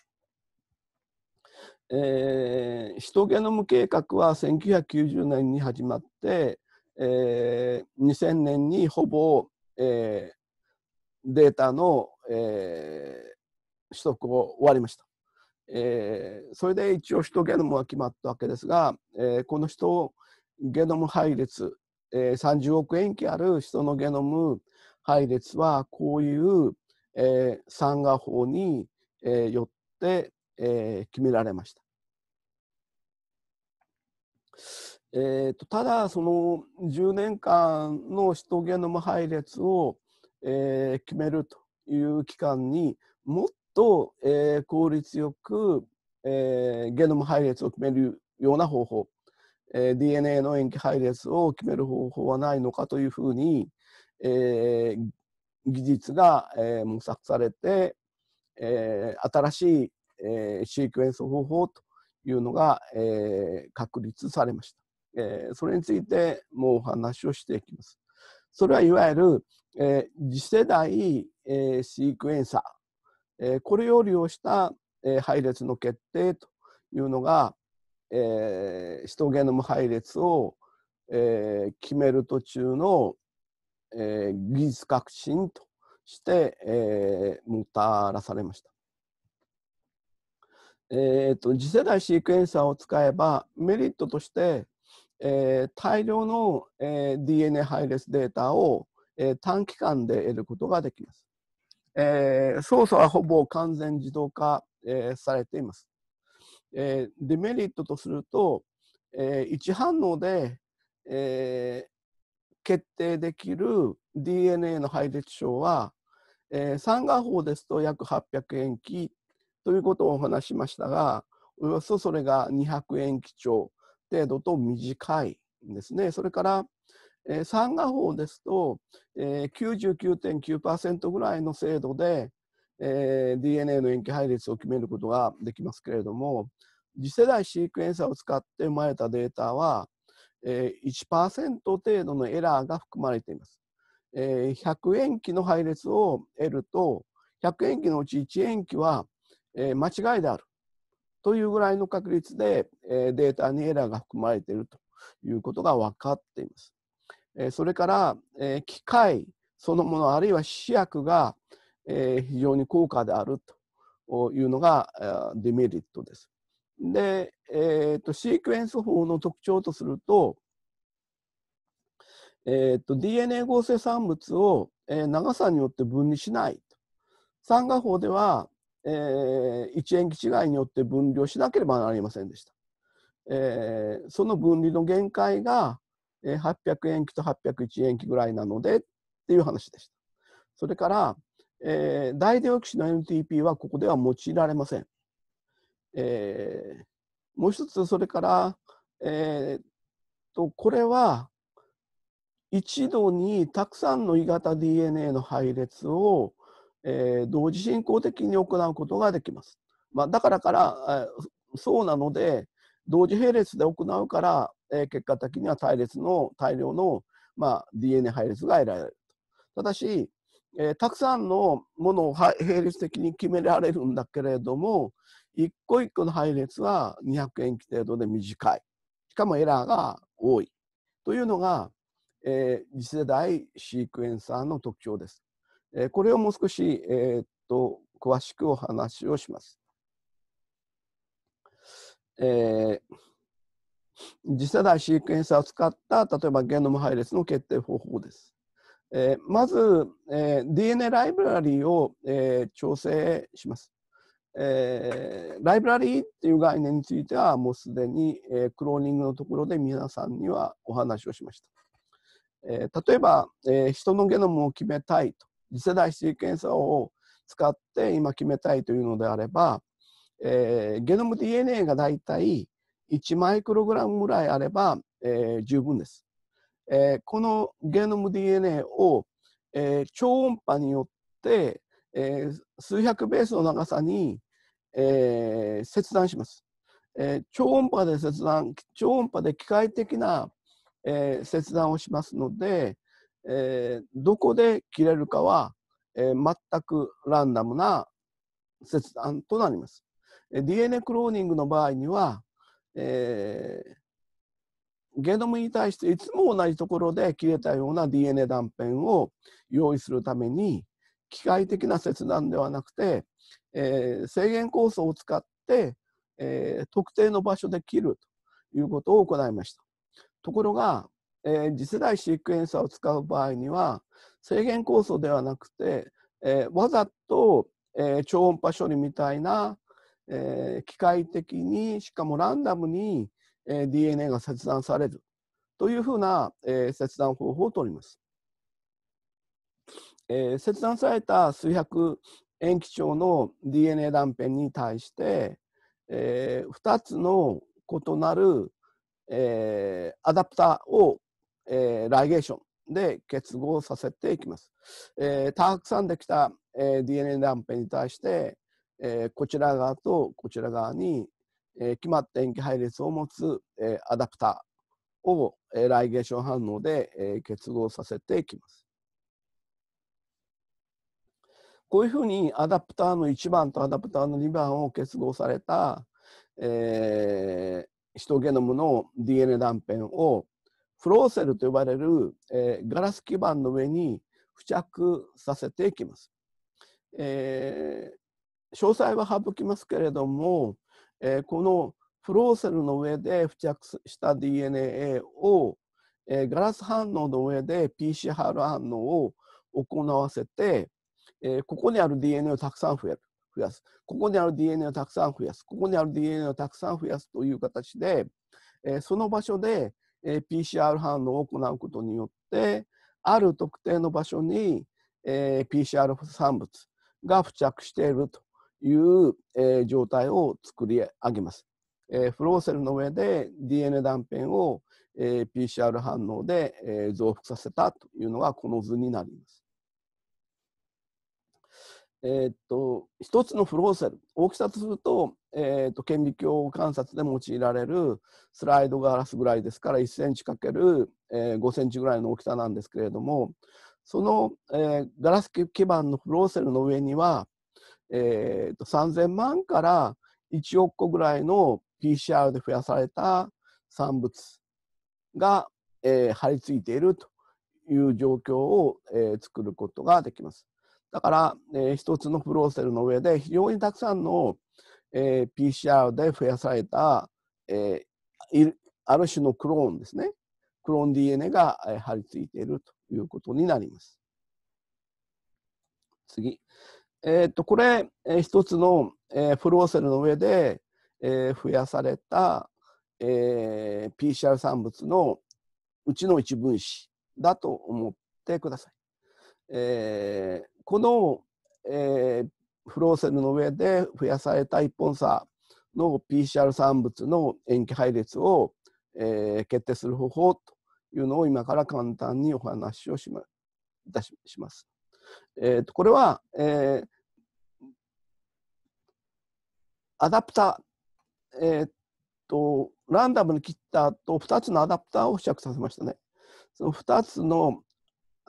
えー、ヒトゲノム計画は1990年に始まって、えー、2000年にほぼ、えー、データの、えー、取得を終わりました。えー、それで一応ヒトゲノムは決まったわけですが、えー、このヒトゲノム配列、えー、30億円期あるヒトのゲノム配列はこういう、えー、酸化法に、えー、よって、えー、決められました。えーと、ただその10年間のヒトゲノム配列を、えー、決めるという期間にもっと、えー、効率よく、えー、ゲノム配列を決めるような方法、えー、DNA の塩基配列を決める方法はないのかというふうに、えー、技術が、えー、模索されて、えー、新しい、えー、シークエンス方法というのが、えー、確立されました、えー、それについてもうお話をしていきますそれはいわゆる、えー、次世代、えー、シークエンサー。えこれを利用した、え配列の決定というのが、えシトゲノム配列を、え決める途中の、え技術革新として、えもたらされました。えーと、と次世代シークエンサーを使えばメリットとして、えー、大量の、えー、DNA 配列データを、えー、短期間で得ることができます。えー、操作はほぼ完全自動化、えー、されています。えー、デメリットとすると、えー、一反応で、えー、決定できる DNA の配列症は、えー、三眼法ですと約800円期ということをお話しましたが、およそそれが200円基調程度と短いんですね。それから、えー、画法ですと、えー、99.9%ぐらいの精度で、えー、DNA の塩基配列を決めることができますけれども次世代シークエンサーを使って生まれたデータは、えー、1%程度のエラーが含まれています。えー、100塩基の配列を得ると100塩基のうち1塩基は、えー、間違いであるというぐらいの確率で、えー、データにエラーが含まれているということが分かっています。えそれから、え機械そのものあるいは試薬が、え非常に高価であるというのがデメリットです。で、えーと、シークエンス法の特徴とすると,、えーと、DNA 合成産物を、え長さによって分離しない酸化法では、えー、一塩基違いによって分離をしなければなりませんでした。えー、その分離の限界が、え800円期と801円期ぐらいなのでっていう話でした。それから、えー、大電キシの NTP はここでは用いられません。えー、もう一つ、それから、えー、とこれは一度にたくさんの異型 DNA の配列を、えー、同時進行的に行うことができます。まあ、だからからそうなので同時並列で行うからえー、結果的には隊列の大量の、まあ、DNA 配列が得られるただし、えー、たくさんのものを並列的に決められるんだけれども一個一個の配列は200円期程度で短いしかもエラーが多いというのが、えー、次世代シークエンサーの特徴です。えー、これをもう少し、えー、っと詳しくお話をします。えー次世代シークエンサーを使った例えばゲノム配列の決定方法です。えー、まず、えー、DNA ライブラリーを、えー、調整します。えー、ライブラリーっていう概念についてはもうすでに、えクローニングのところで皆さんにはお話をしました。え例えば、え人のゲノムを決めたいと次世代シークエンサーを使って今決めたいというのであれば、えゲノム DNA がだいたい1マイクログラムぐらいあれば、えー、十分です。えー、このゲノム DNA を、えー、超音波によって、えー、数百ベースの長さに、えー、切断します、えー、超音波で切断、超音波で機械的な、えー、切断をしますので、えー、どこで切れるかは、えー、全くランダムな切断となります。DNA クローニングの場合には、えー、ゲノムに対していつも同じところで切れたような DNA 断片を用意するために機械的な切断ではなくて、えー、制限構想を使って、えー、特定の場所で切るということを行いました。ところが、えー、次世代シークエンサーを使う場合には制限構想ではなくて、えー、わざと、え超音波処理みたいなえー、機械的にしかもランダムに、えー、DNA が切断されるというふうな、えー、切断方法をとります、えー、切断された数百塩基調の DNA 断片に対して、えー、2つの異なる、えー、アダプターを、えー、ライゲーションで結合させていきます。えー、たくさんできた、えー、DNA 断片に対して、えー、こちら側とこちら側に、えー、決まった塩基配列を持つ、えー、アダプターを、えー、ライゲーション反応で、えー、結合させていきます。こういうふうにアダプターの1番とアダプターの2番を結合された、えー、ヒトゲノムの DNA 断片をフローセルと呼ばれる、えー、ガラス基板の上に付着させていきます。えー、詳細は省きますけれども、えー、このフローセルの上で付着した DNA を、えー、ガラス反応の上で PCR 反応を行わせて、えー、ここにある DNA をたくさん増える増やすここにある DNA をたくさん増やすここにある DNA をたくさん増やすという形で、えー、その場所で、えー、PCR 反応を行うことによってある特定の場所に、えー、PCR 産物が付着しているという、えー、状態を作り上げます。えー、フローセルの上で DNA 断片を、えー、PCR 反応で、えー、増幅させたというのがこの図になります。えー、っと一つのフローセル大きさとすると,、えー、っと顕微鏡観察で用いられるスライドガラスぐらいですから 1cm×5cm ぐらいの大きさなんですけれどもその、えー、ガラス基板のフローセルの上にはえーと、3000万から1億個ぐらいの PCR で増やされた産物が、えー、張り付いているという状況を、えー、作ることができます。だから、えー、一つのフローセルの上で非常にたくさんの、えー、PCR で増やされた、えー、ある種のクローンですね。クローン DNA が、えー、張り付いているということになります。次。えっ、ー、と、これ、えー、一つの、えー、フローセルの上で、えー、増やされた、えー、PCR 産物のうちの一分子だと思ってください。えー、この、えー、フローセルの上で増やされた一本差の PCR 産物の塩基配列を、えー、決定する方法というのを今から簡単にお話をしまいたします。えー、とこれは、えー、アダプター、えーと、ランダムに切ったと2つのアダプターを付着させましたね。その2つの、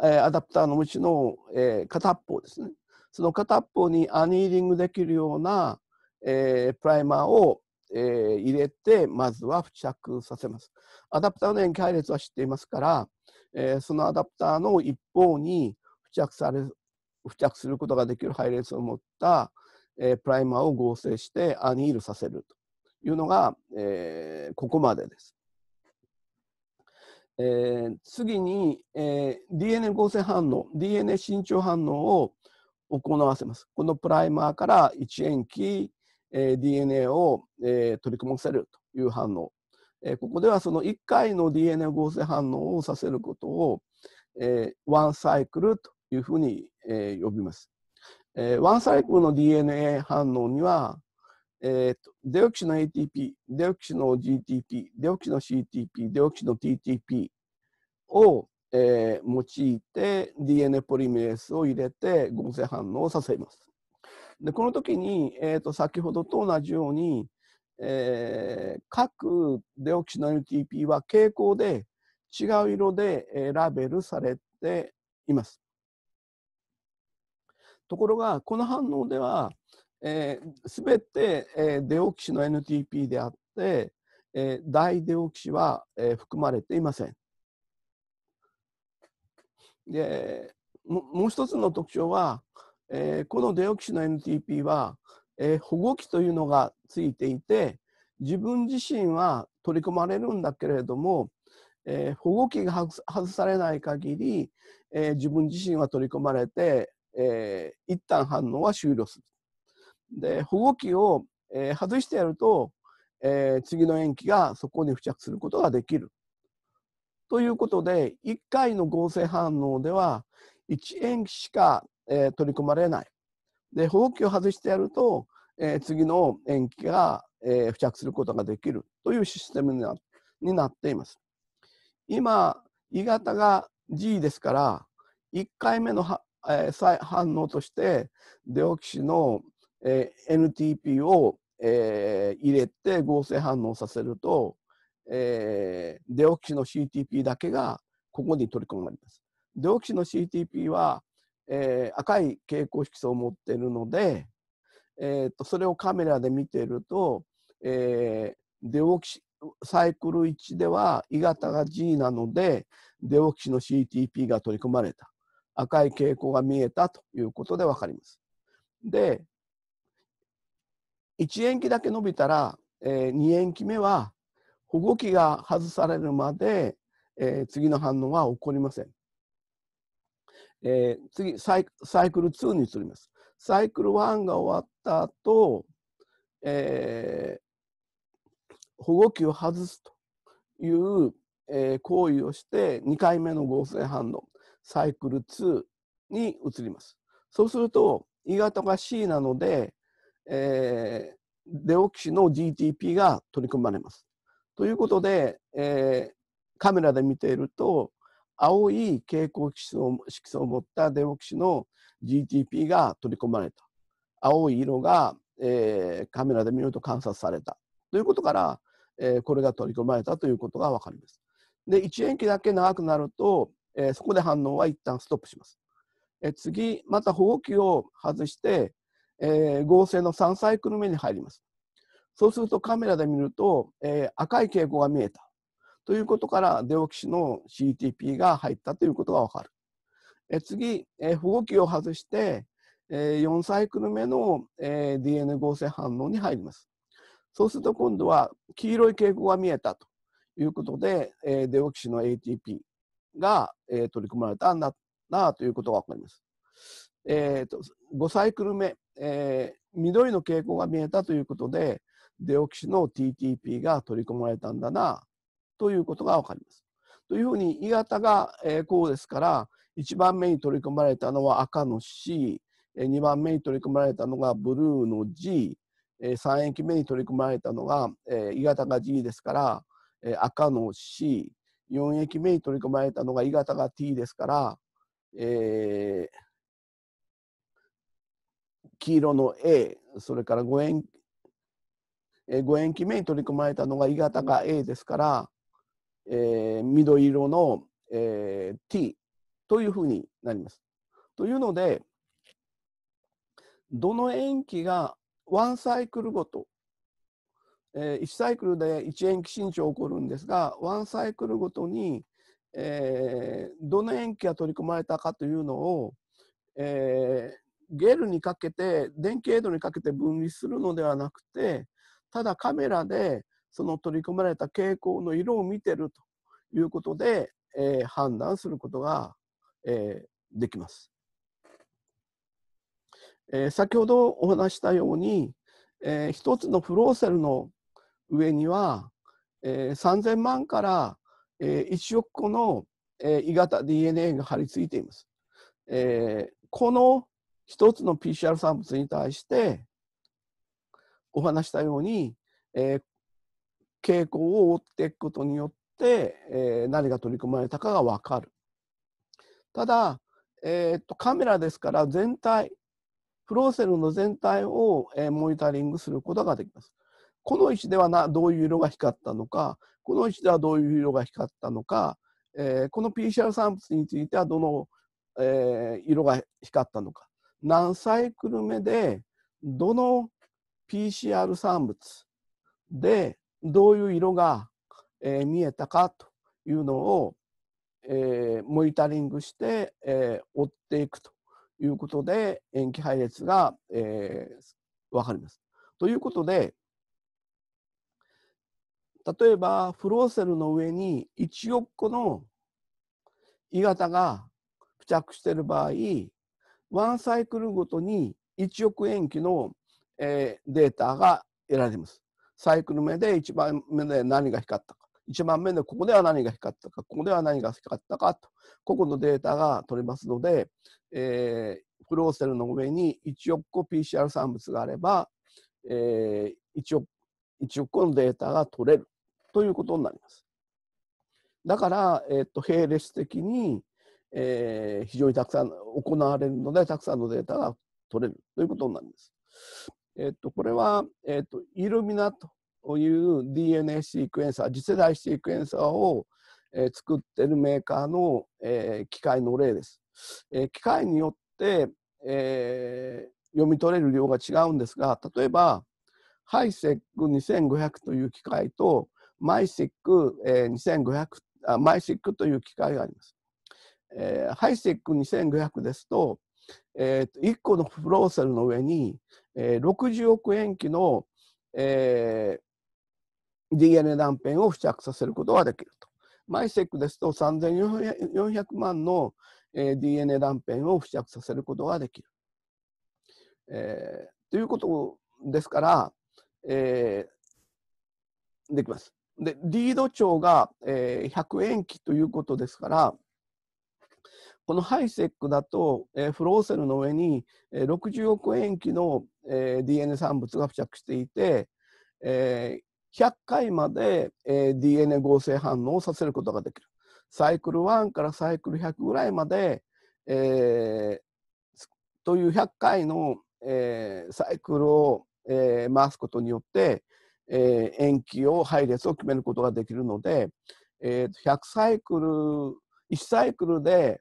えー、アダプターのうちの、えー、片っぽですね。その片っぽにアニーリングできるような、えー、プライマーを、えー、入れて、まずは付着させます。アダプターの塩基配列は知っていますから、えー、そのアダプターの一方に、着され付着することができる配列を持った、えー、プライマーを合成してアニールさせるというのが、えー、ここまでです。えー、次に、えー、DNA 合成反応 DNA 伸長反応を行わせます。このプライマーから1塩基、えー、DNA を、えー、取り込ませるという反応、えー、ここではその1回の DNA 合成反応をさせることを、えー、ワンサイクルというふうに、えー、呼びます。えー、ワンサイクルの DNA 反応には、えー、デオキシの ATP、デオキシの GTP、デオキシの CTP、デオキシの TTP を、えー、用いて DNA ポリメースを入れて合成反応をさせます。でこの時に、えーと、と先ほどと同じように、えー、各デオキシの NTP は蛍光で違う色で、えー、ラベルされています。ところがこの反応では、えー、全て、えー、デオキシの NTP であって、えー、大デオキシは、えー、含まれていません。でもう一つの特徴は、えー、このデオキシの NTP は、えー、保護器というのがついていて自分自身は取り込まれるんだけれども、えー、保護器が外されない限り、えー、自分自身は取り込まれて、えー、一旦反応は終了する。で保護器を、えー、外してやると、えー、次の塩基がそこに付着することができる。ということで1回の合成反応では1塩基しか、えー、取り込まれない。で保護器を外してやると、えー、次の塩基が、えー、付着することができるというシステムになになっています。今 E 型が G ですから1回目のえー、反応としてデオキシの、えー、NTP を、えー、入れて合成反応させると、えー、デオキシの CTP だけがここに取り込まれます。デオキシの CTP は、えー、赤い蛍光色素を持っているので、えーと、とそれをカメラで見ていると、えー、デオキシサイクル1では鋳型が G なのでデオキシの CTP が取り込まれた。赤い傾向が見えたということで分かります。で1延期だけ伸びたら、えー、2延期目は保護器が外されるまで、えー、次の反応は起こりません。えー、次サイクル2に移ります。サイクル1が終わった後、えー、保護器を外すという、えー、行為をして2回目の合成反応サイクル2に移ります。そうすると、E 型が C なので、えー、デオキシの GTP が取り組まれます。ということで、えー、カメラで見ていると、青い蛍光色素を持ったデオキシの GTP が取り込まれた。青い色が、えー、カメラで見ると観察された。ということから、えー、これが取り込まれたということが分かります。で、1塩期だけ長くなると、えー、そこで反応は一旦ストップします。えー、次、また保護器を外して、えー、合成の3サイクル目に入ります。そうするとカメラで見ると、えー、赤い傾向が見えた。ということからデオキシの CTP が入ったということがわかる。え次、え保護器を外して、え4サイクル目の、え DNA 合成反応に入ります。そうすると今度は黄色い傾向が見えたということで、えデオキシの ATP、が、えー、取り組まれたんだなということがわかります。えーと、5サイクル目、えー、緑の傾向が見えたということでデオキシの TTP が取り込まれたんだなということが分かります。というふうに E 型が、えー、こうですから1番目に取り込まれたのは赤の C2 番目に取り込まれたのがブルーの G 3塩目に取り込まれたのが、えー、E 型が G ですから、えー、赤の C 4駅目に取り込まれたのが、鋳型が T ですから、えー、黄色の A、それから5円、えー、円目に取り込まれたのが鋳型が A ですから、えー、緑色の、えー、T というふうになります。というので、どの塩基がワンサイクルごとえー、1サイクルで1塩基新潮起こるんですが1サイクルごとに、えー、どの塩基が取り込まれたかというのを、えー、ゲルにかけて電気エイドにかけて分離するのではなくてただカメラでその取り込まれた傾向の色を見てるということで、えー、判断することが、えー、できます。えー、先ほどお話したように、えー、一つのフローセルの上には、えー、3000万から、えー、1億個の、えー、胃型 DNA が張り付いています。えー、この一つの PCR 産物に対してお話したように、えー、傾向を追っていくことによって、えー、何が取り込まれたかが分かる。ただ、えーと、とカメラですから全体フローセルの全体を、えー、モニタリングすることができます。この石ではなどういう色が光ったのかこの石ではどういう色が光ったのか、えー、この PCR 産物についてはどの、えー、色が光ったのか何サイクル目でどの PCR 産物でどういう色が、えー、見えたかというのを、えー、モニタリングして、えー、追っていくということで塩基配列が、えー、分かります。ということで例えばフローセルの上に1億個の鋳型が付着している場合ワンサイクルごとに1億円期の、えー、データが得られます。サイクル目で1番目で何が光ったか1番目でここでは何が光ったかここでは何が光ったかと個々のデータが取れますので、えー、フローセルの上に1億個 PCR 産物があれば、えー、1億1億個のデータが取れるということになります。だから、えっと、並列的に、えー、非常にたくさん行われるので、たくさんのデータが取れるということになります。えっと、これは、えっと、イルミナという DNA シークエンサー、次世代シークエンサーを、えー、作っているメーカーの、えー、機械の例です。えー、機械によって、えー、読み取れる量が違うんですが、例えば、ハイセック2500という機械と、マイシック、えー、2500あ、マイシックという機械があります。えー、ハイシック2500ですと、えー、1個のフローセルの上に、えー、60億円機の、えー、DNA 断片を付着させることができると。マイセックですと3400万の、えー、DNA 断片を付着させることができる。えー、ということですから、えー、できます。で、リード長が、えー、100円基ということですから、このハイセックだと、えー、フローセルの上に、えー、60億円基の、えー、DNA 産物が付着していて、えー、100回まで、えー、DNA 合成反応をさせることができる。サイクル1からサイクル100ぐらいまで、えー、という100回の、えー、サイクルを、えー、回すことによって、えー、延期を配列を決めることができるので、えー、100サイクル1サイクルで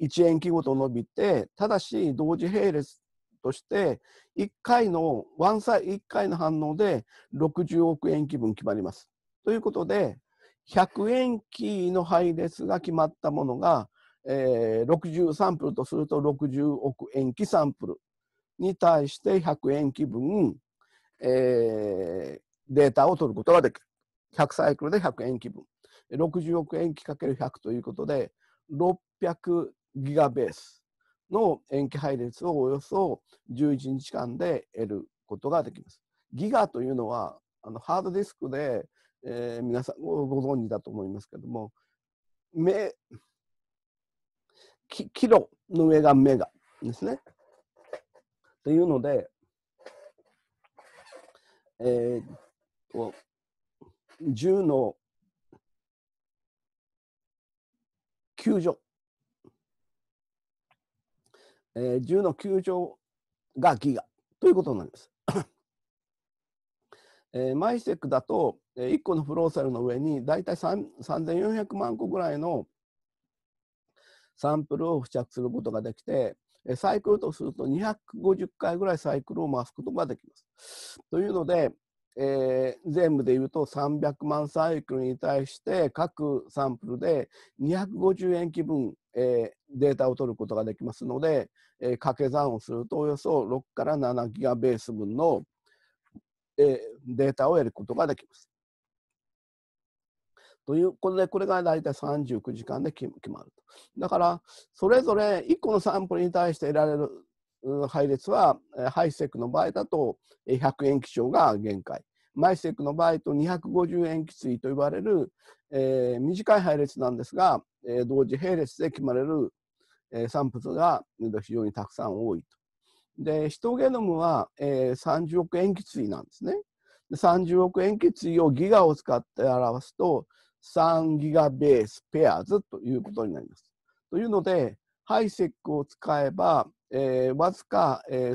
1延期ごと伸びてただし同時並列として1回のワンサイ1回の反応で60億円気分決まります。ということで100塩期の配列が決まったものが、えー、60サンプルとすると60億塩期サンプルに対して100塩期分、えー、データを取ることができる。100サイクルで100延期分。60億延期 ×100 ということで、600ギガベースの延期配列をおよそ11日間で得ることができます。ギガというのは、あのハードディスクで、えー、皆さんご存知だと思いますけども、メキキロの上がメガですね。というので、えー、と10の9助、えー、10の9助がギガということになります。えー、マイセックだと、えー、1個のフローセルの上に大体3400万個ぐらいのサンプルを付着することができて、サイクルとすると250回ぐらいサイクルを回すことができます。というので、えー、全部で言うと300万サイクルに対して各サンプルで250円気分、えー、データを取ることができますので、えー、掛け算をするとおよそ6から7ギガベース分の、えー、データを得ることができます。ということでこれが大体39時間で決まると。だからそれぞれ1個のサンプルに対して得られる配列はハイセクの場合だと100円基調が限界マイセクの場合と250円基対といわれる、えー、短い配列なんですが、えー、同時並列で決まれる、えー、産物が非常にたくさん多いと。でヒトゲノムは、えー、30億塩基対なんですね。30億塩基対をギガを使って表すと3ギガベースペアーズということになります。というので、ハイセックを使えば、えー、わずか、えー、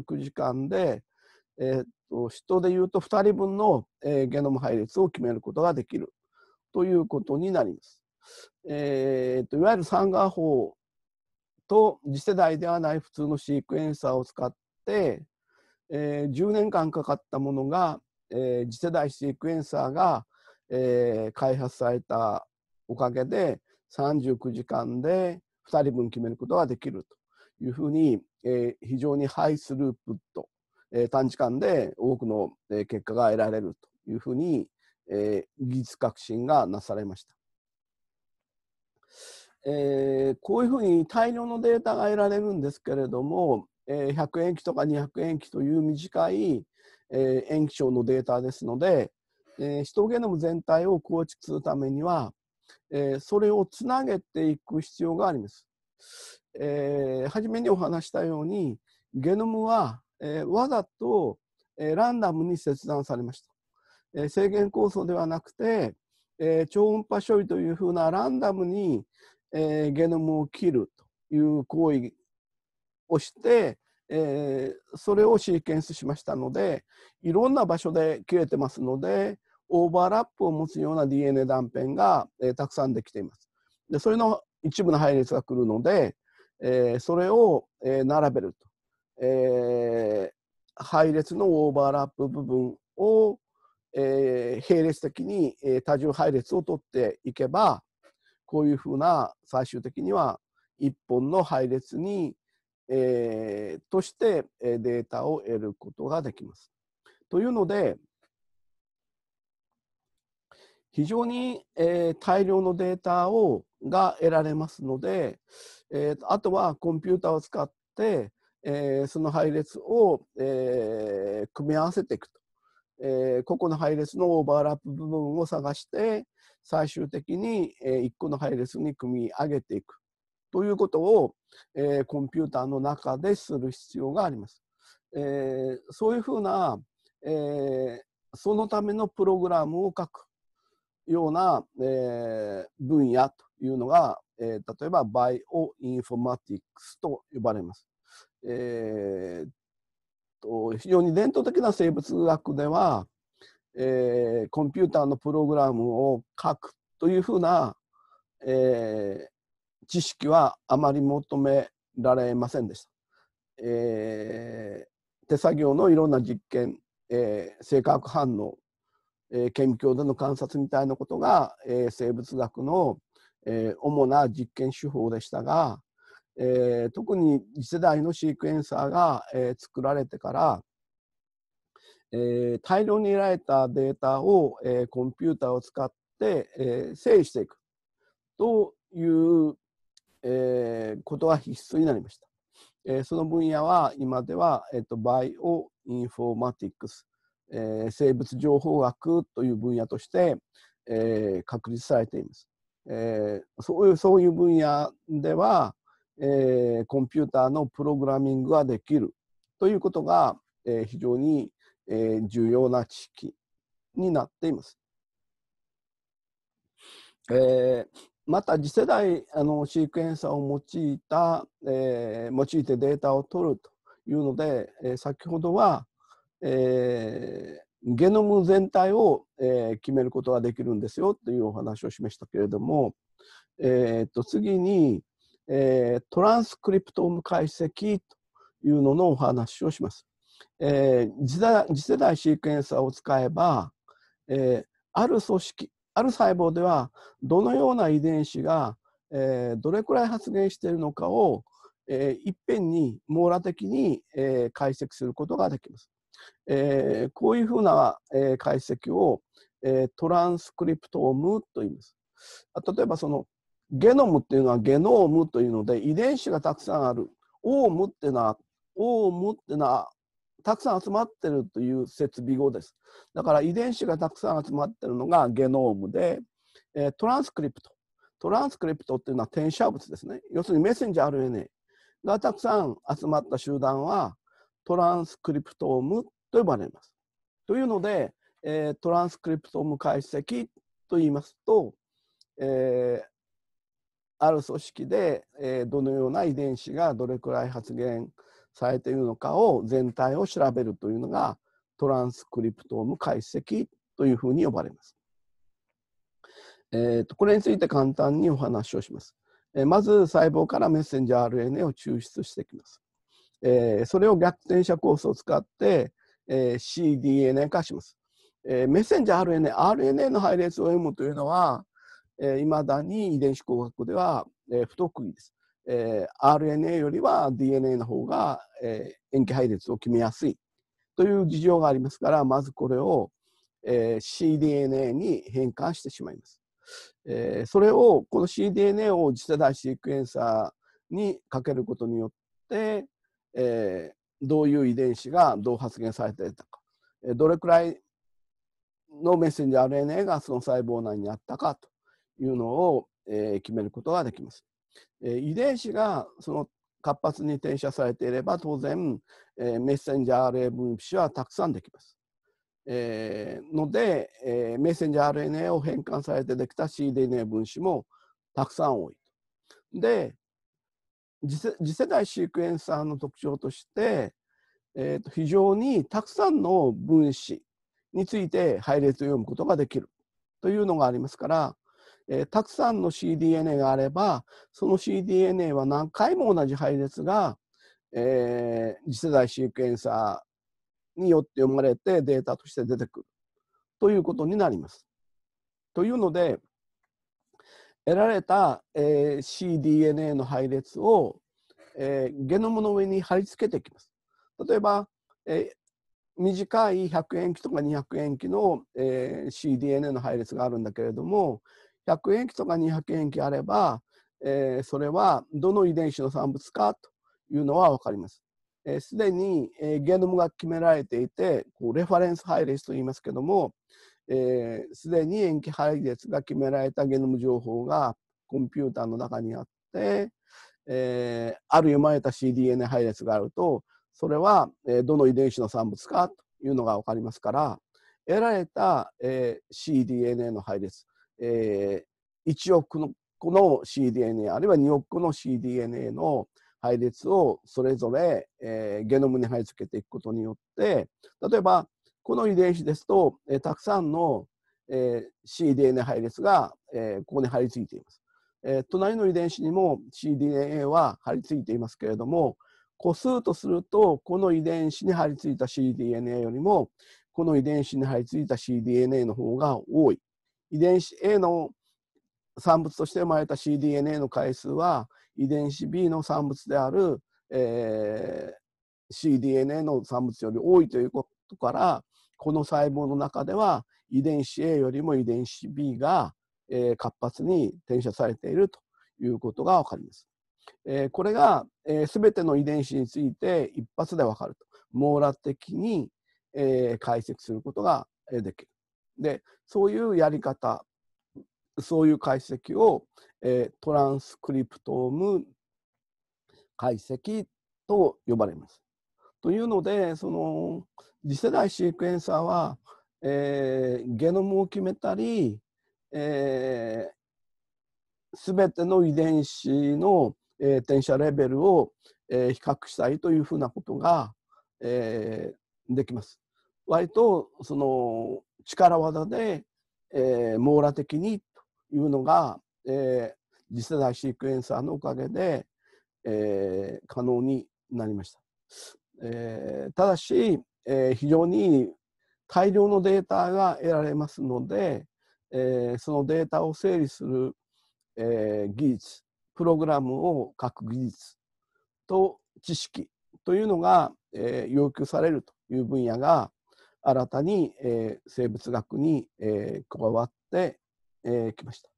39時間で、えーと、人でいうと2人分の、えー、ゲノム配列を決めることができるということになります。えーと、いわゆるサンガー法と次世代ではない普通のシークエンサーを使って、えー、10年間かかったものが、えー、次世代シークエンサーが、えー、開発されたおかげで39時間で、2人分決めることができるというふうに、えー、非常にハイスループット、えー、短時間で多くの、えー、結果が得られるというふうに、えー、技術革新がなされました。えー、こういうふうに大量のデータが得られるんですけれども、えー、100円期とか200円期という短い、えー、延期症のデータですので、えー、ヒトゲノム全体を構築するためには、えー、それをつなげていく必要があります。えー、初めにお話したようにゲノムは、えー、わざと、えー、ランダムに切断されました、え制限構想ではなくて、え超音波処理というふうなランダムに、えゲノムを切るという行為をして、えそれをシーケンスしましたのでいろんな場所で切れてますので、オーバーラップを持つような DNA 断片が、えー、たくさんできています。でそれの一部の配列が来るので、えー、それを、えー、並べると、え配列のオーバーラップ部分を、え並列的に、え多重配列を取っていけばこういうふうな最終的には1本の配列に、えとしてデータを得ることができます。というので、非常に、えー、大量のデータをが得られますので、えー、あとはコンピューターを使って、えー、その配列を、えー、組み合わせていくと、え個々の配列のオーバーラップ部分を探して最終的に、え1個の配列に組み上げていくということを、えコンピューターの中でする必要があります。えそういうふうな、えそのためのプログラムを書くような、えー、分野というのが、えー、例えばバイオインフォマティクスと呼ばれます。えーと、非常に伝統的な生物学では、えー、コンピューターのプログラムを書くというふうな、えー、知識はあまり求められませんでした。えー、手作業のいろんな実験、えー、性格反応えー、顕微鏡での観察みたいなことが、えー、生物学の、えー、主な実験手法でしたが、えー、特に次世代のシークエンサーが、えー、作られてから、えー、大量に得られたデータを、えー、コンピューターを使って、えー、整していくという、えー、ことが必須になりました。えー、その分野は今では、えーと、とバイオインフォーマティックスえ生物情報学という分野として、え確立されています。えそういうそういう分野では、えコンピューターのプログラミングができるということが、え非常に、え重要な知識になっています。えまた次世代あのシークエンサーを用いた、え用いてデータを取るというので、え先ほどは、えー、ゲノム全体を、えー、決めることができるんですよというお話をしましたけれども、えー、っと次に、えー、トランスクリプトーム解析というののお話をします。えー、次次世代シークエンサーを使えば、えー、ある組織ある細胞ではどのような遺伝子が、えー、どれくらい発現しているのかを、えー、いっぺんに網羅的に、えー、解析することができます。えー、こういうふうな、えー、解析を、えー、トランスクリプトームと言います。例えばそのゲノムっていうのはゲノームというので遺伝子がたくさんある。オームっていうのはオームっていうのはたくさん集まってるという設備語です。だから遺伝子がたくさん集まってるのがゲノームで、えー、トランスクリプト。トランスクリプトっていうのは転写物ですね。要するにメッセンジャー RNA がたくさん集まった集団はトランスクリプトームと呼ばれます。というので、えー、トランスクリプトーム解析と言いますと、えー、ある組織で、えー、どのような遺伝子がどれくらい発現されているのかを全体を調べるというのがトランスクリプトーム解析というふうに呼ばれます。えーと、これについて簡単にお話をします。えー、まず細胞からメッセンジャー RNA を抽出していきます。えー、それを逆転者酵素を使って、えー、cDNA 化します。えー、メッセンジャー RNA、RNA の配列を読むというのは、い、えー、ま、だに遺伝子工学では、えー、不得意です。えー、RNA よりは DNA の方が、えー、塩基配列を決めやすいという事情がありますから、まずこれを、えー、cDNA に変換してしまいます。えー、それを、この cDNA を次世代シークエンサーにかけることによって、えー、どういう遺伝子がどう発現されていたか、えー、どれくらいのメッセンジャー RNA がその細胞内にあったかというのを、えー、決めることができます。えー、遺伝子がその活発に転写されていれば当然、えー、メッセンジャー RNA 分子はたくさんできます。えー、ので、えー、メッセンジャー RNA を変換されてできた cDNA 分子もたくさん多い。で、次世代シークエンサーの特徴として、えー、と非常にたくさんの分子について配列を読むことができるというのがありますから、えー、たくさんの cDNA があればその cDNA は何回も同じ配列が、えー、次世代シークエンサーによって読まれてデータとして出てくるということになります。というので得られた、えー、cDNA の配列を、えー、ゲノムの上に貼り付けていきます。例えば、えー、短い100塩基とか200塩基の、えー、cDNA の配列があるんだけれども100塩基とか200塩基あれば、えー、それはどの遺伝子の産物かというのは分かります。す、で、に、えー、ゲノムが決められていてこうレファレンス配列といいますけども、す、で、に塩基配列が決められたゲノム情報がコンピューターの中にあって、えー、ある読まれた cDNA 配列があるとそれは、えどの遺伝子の産物かというのが分かりますから得られた、えー、cDNA の配列、えー、1億の個の cDNA あるいは2億個の cDNA の配列をそれぞれ、えー、ゲノムに貼り付けていくことによって例えばこの遺伝子ですと、えー、たくさんの、えー、cDNA 配列が、えー、ここに張り付いています。えー、隣の遺伝子にも cDNA は張り付いていますけれども、個数とすると、この遺伝子に張り付いた cDNA よりも、この遺伝子に張り付いた cDNA の方が多い。遺伝子 A の産物として生まれた cDNA の回数は、遺伝子 B の産物である、えー、cDNA の産物より多いということから、この細胞の中では遺伝子 A よりも遺伝子 B が、えー、活発に転写されているということが分かります。えー、これが、えー、全ての遺伝子について一発で分かると網羅的に、えー、解析することができる。でそういうやり方そういう解析を、えー、トランスクリプトーム解析と呼ばれます。というのでその次世代シークエンサーは、えー、ゲノムを決めたり、えー、全ての遺伝子の、えー、転写レベルを、えー、比較したいというふうなことが、えー、できます。割とその力技で、えー、網羅的にというのが、えー、次世代シークエンサーのおかげで、えー、可能になりました。えー、ただし、えー、非常に大量のデータが得られますので、えー、そのデータを整理する、え技術プログラムを書く技術と知識というのが、え要求されるという分野が新たに、え生物学に、え加わってき、えー、ました。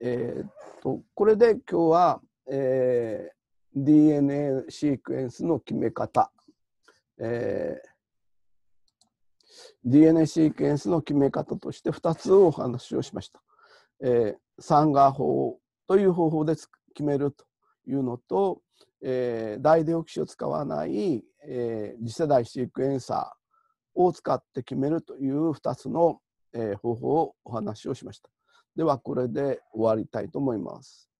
えー、っとこれで今日は、えー DNA シークエンスの決め方、えー、DNA シークエンスの決め方として2つお話をしました、えー、サンガー法という方法で決めるというのと、えー、ダイデオキシを使わない、えー、次世代シークエンサーを使って決めるという2つの、えー、方法をお話をしましたではこれで終わりたいと思います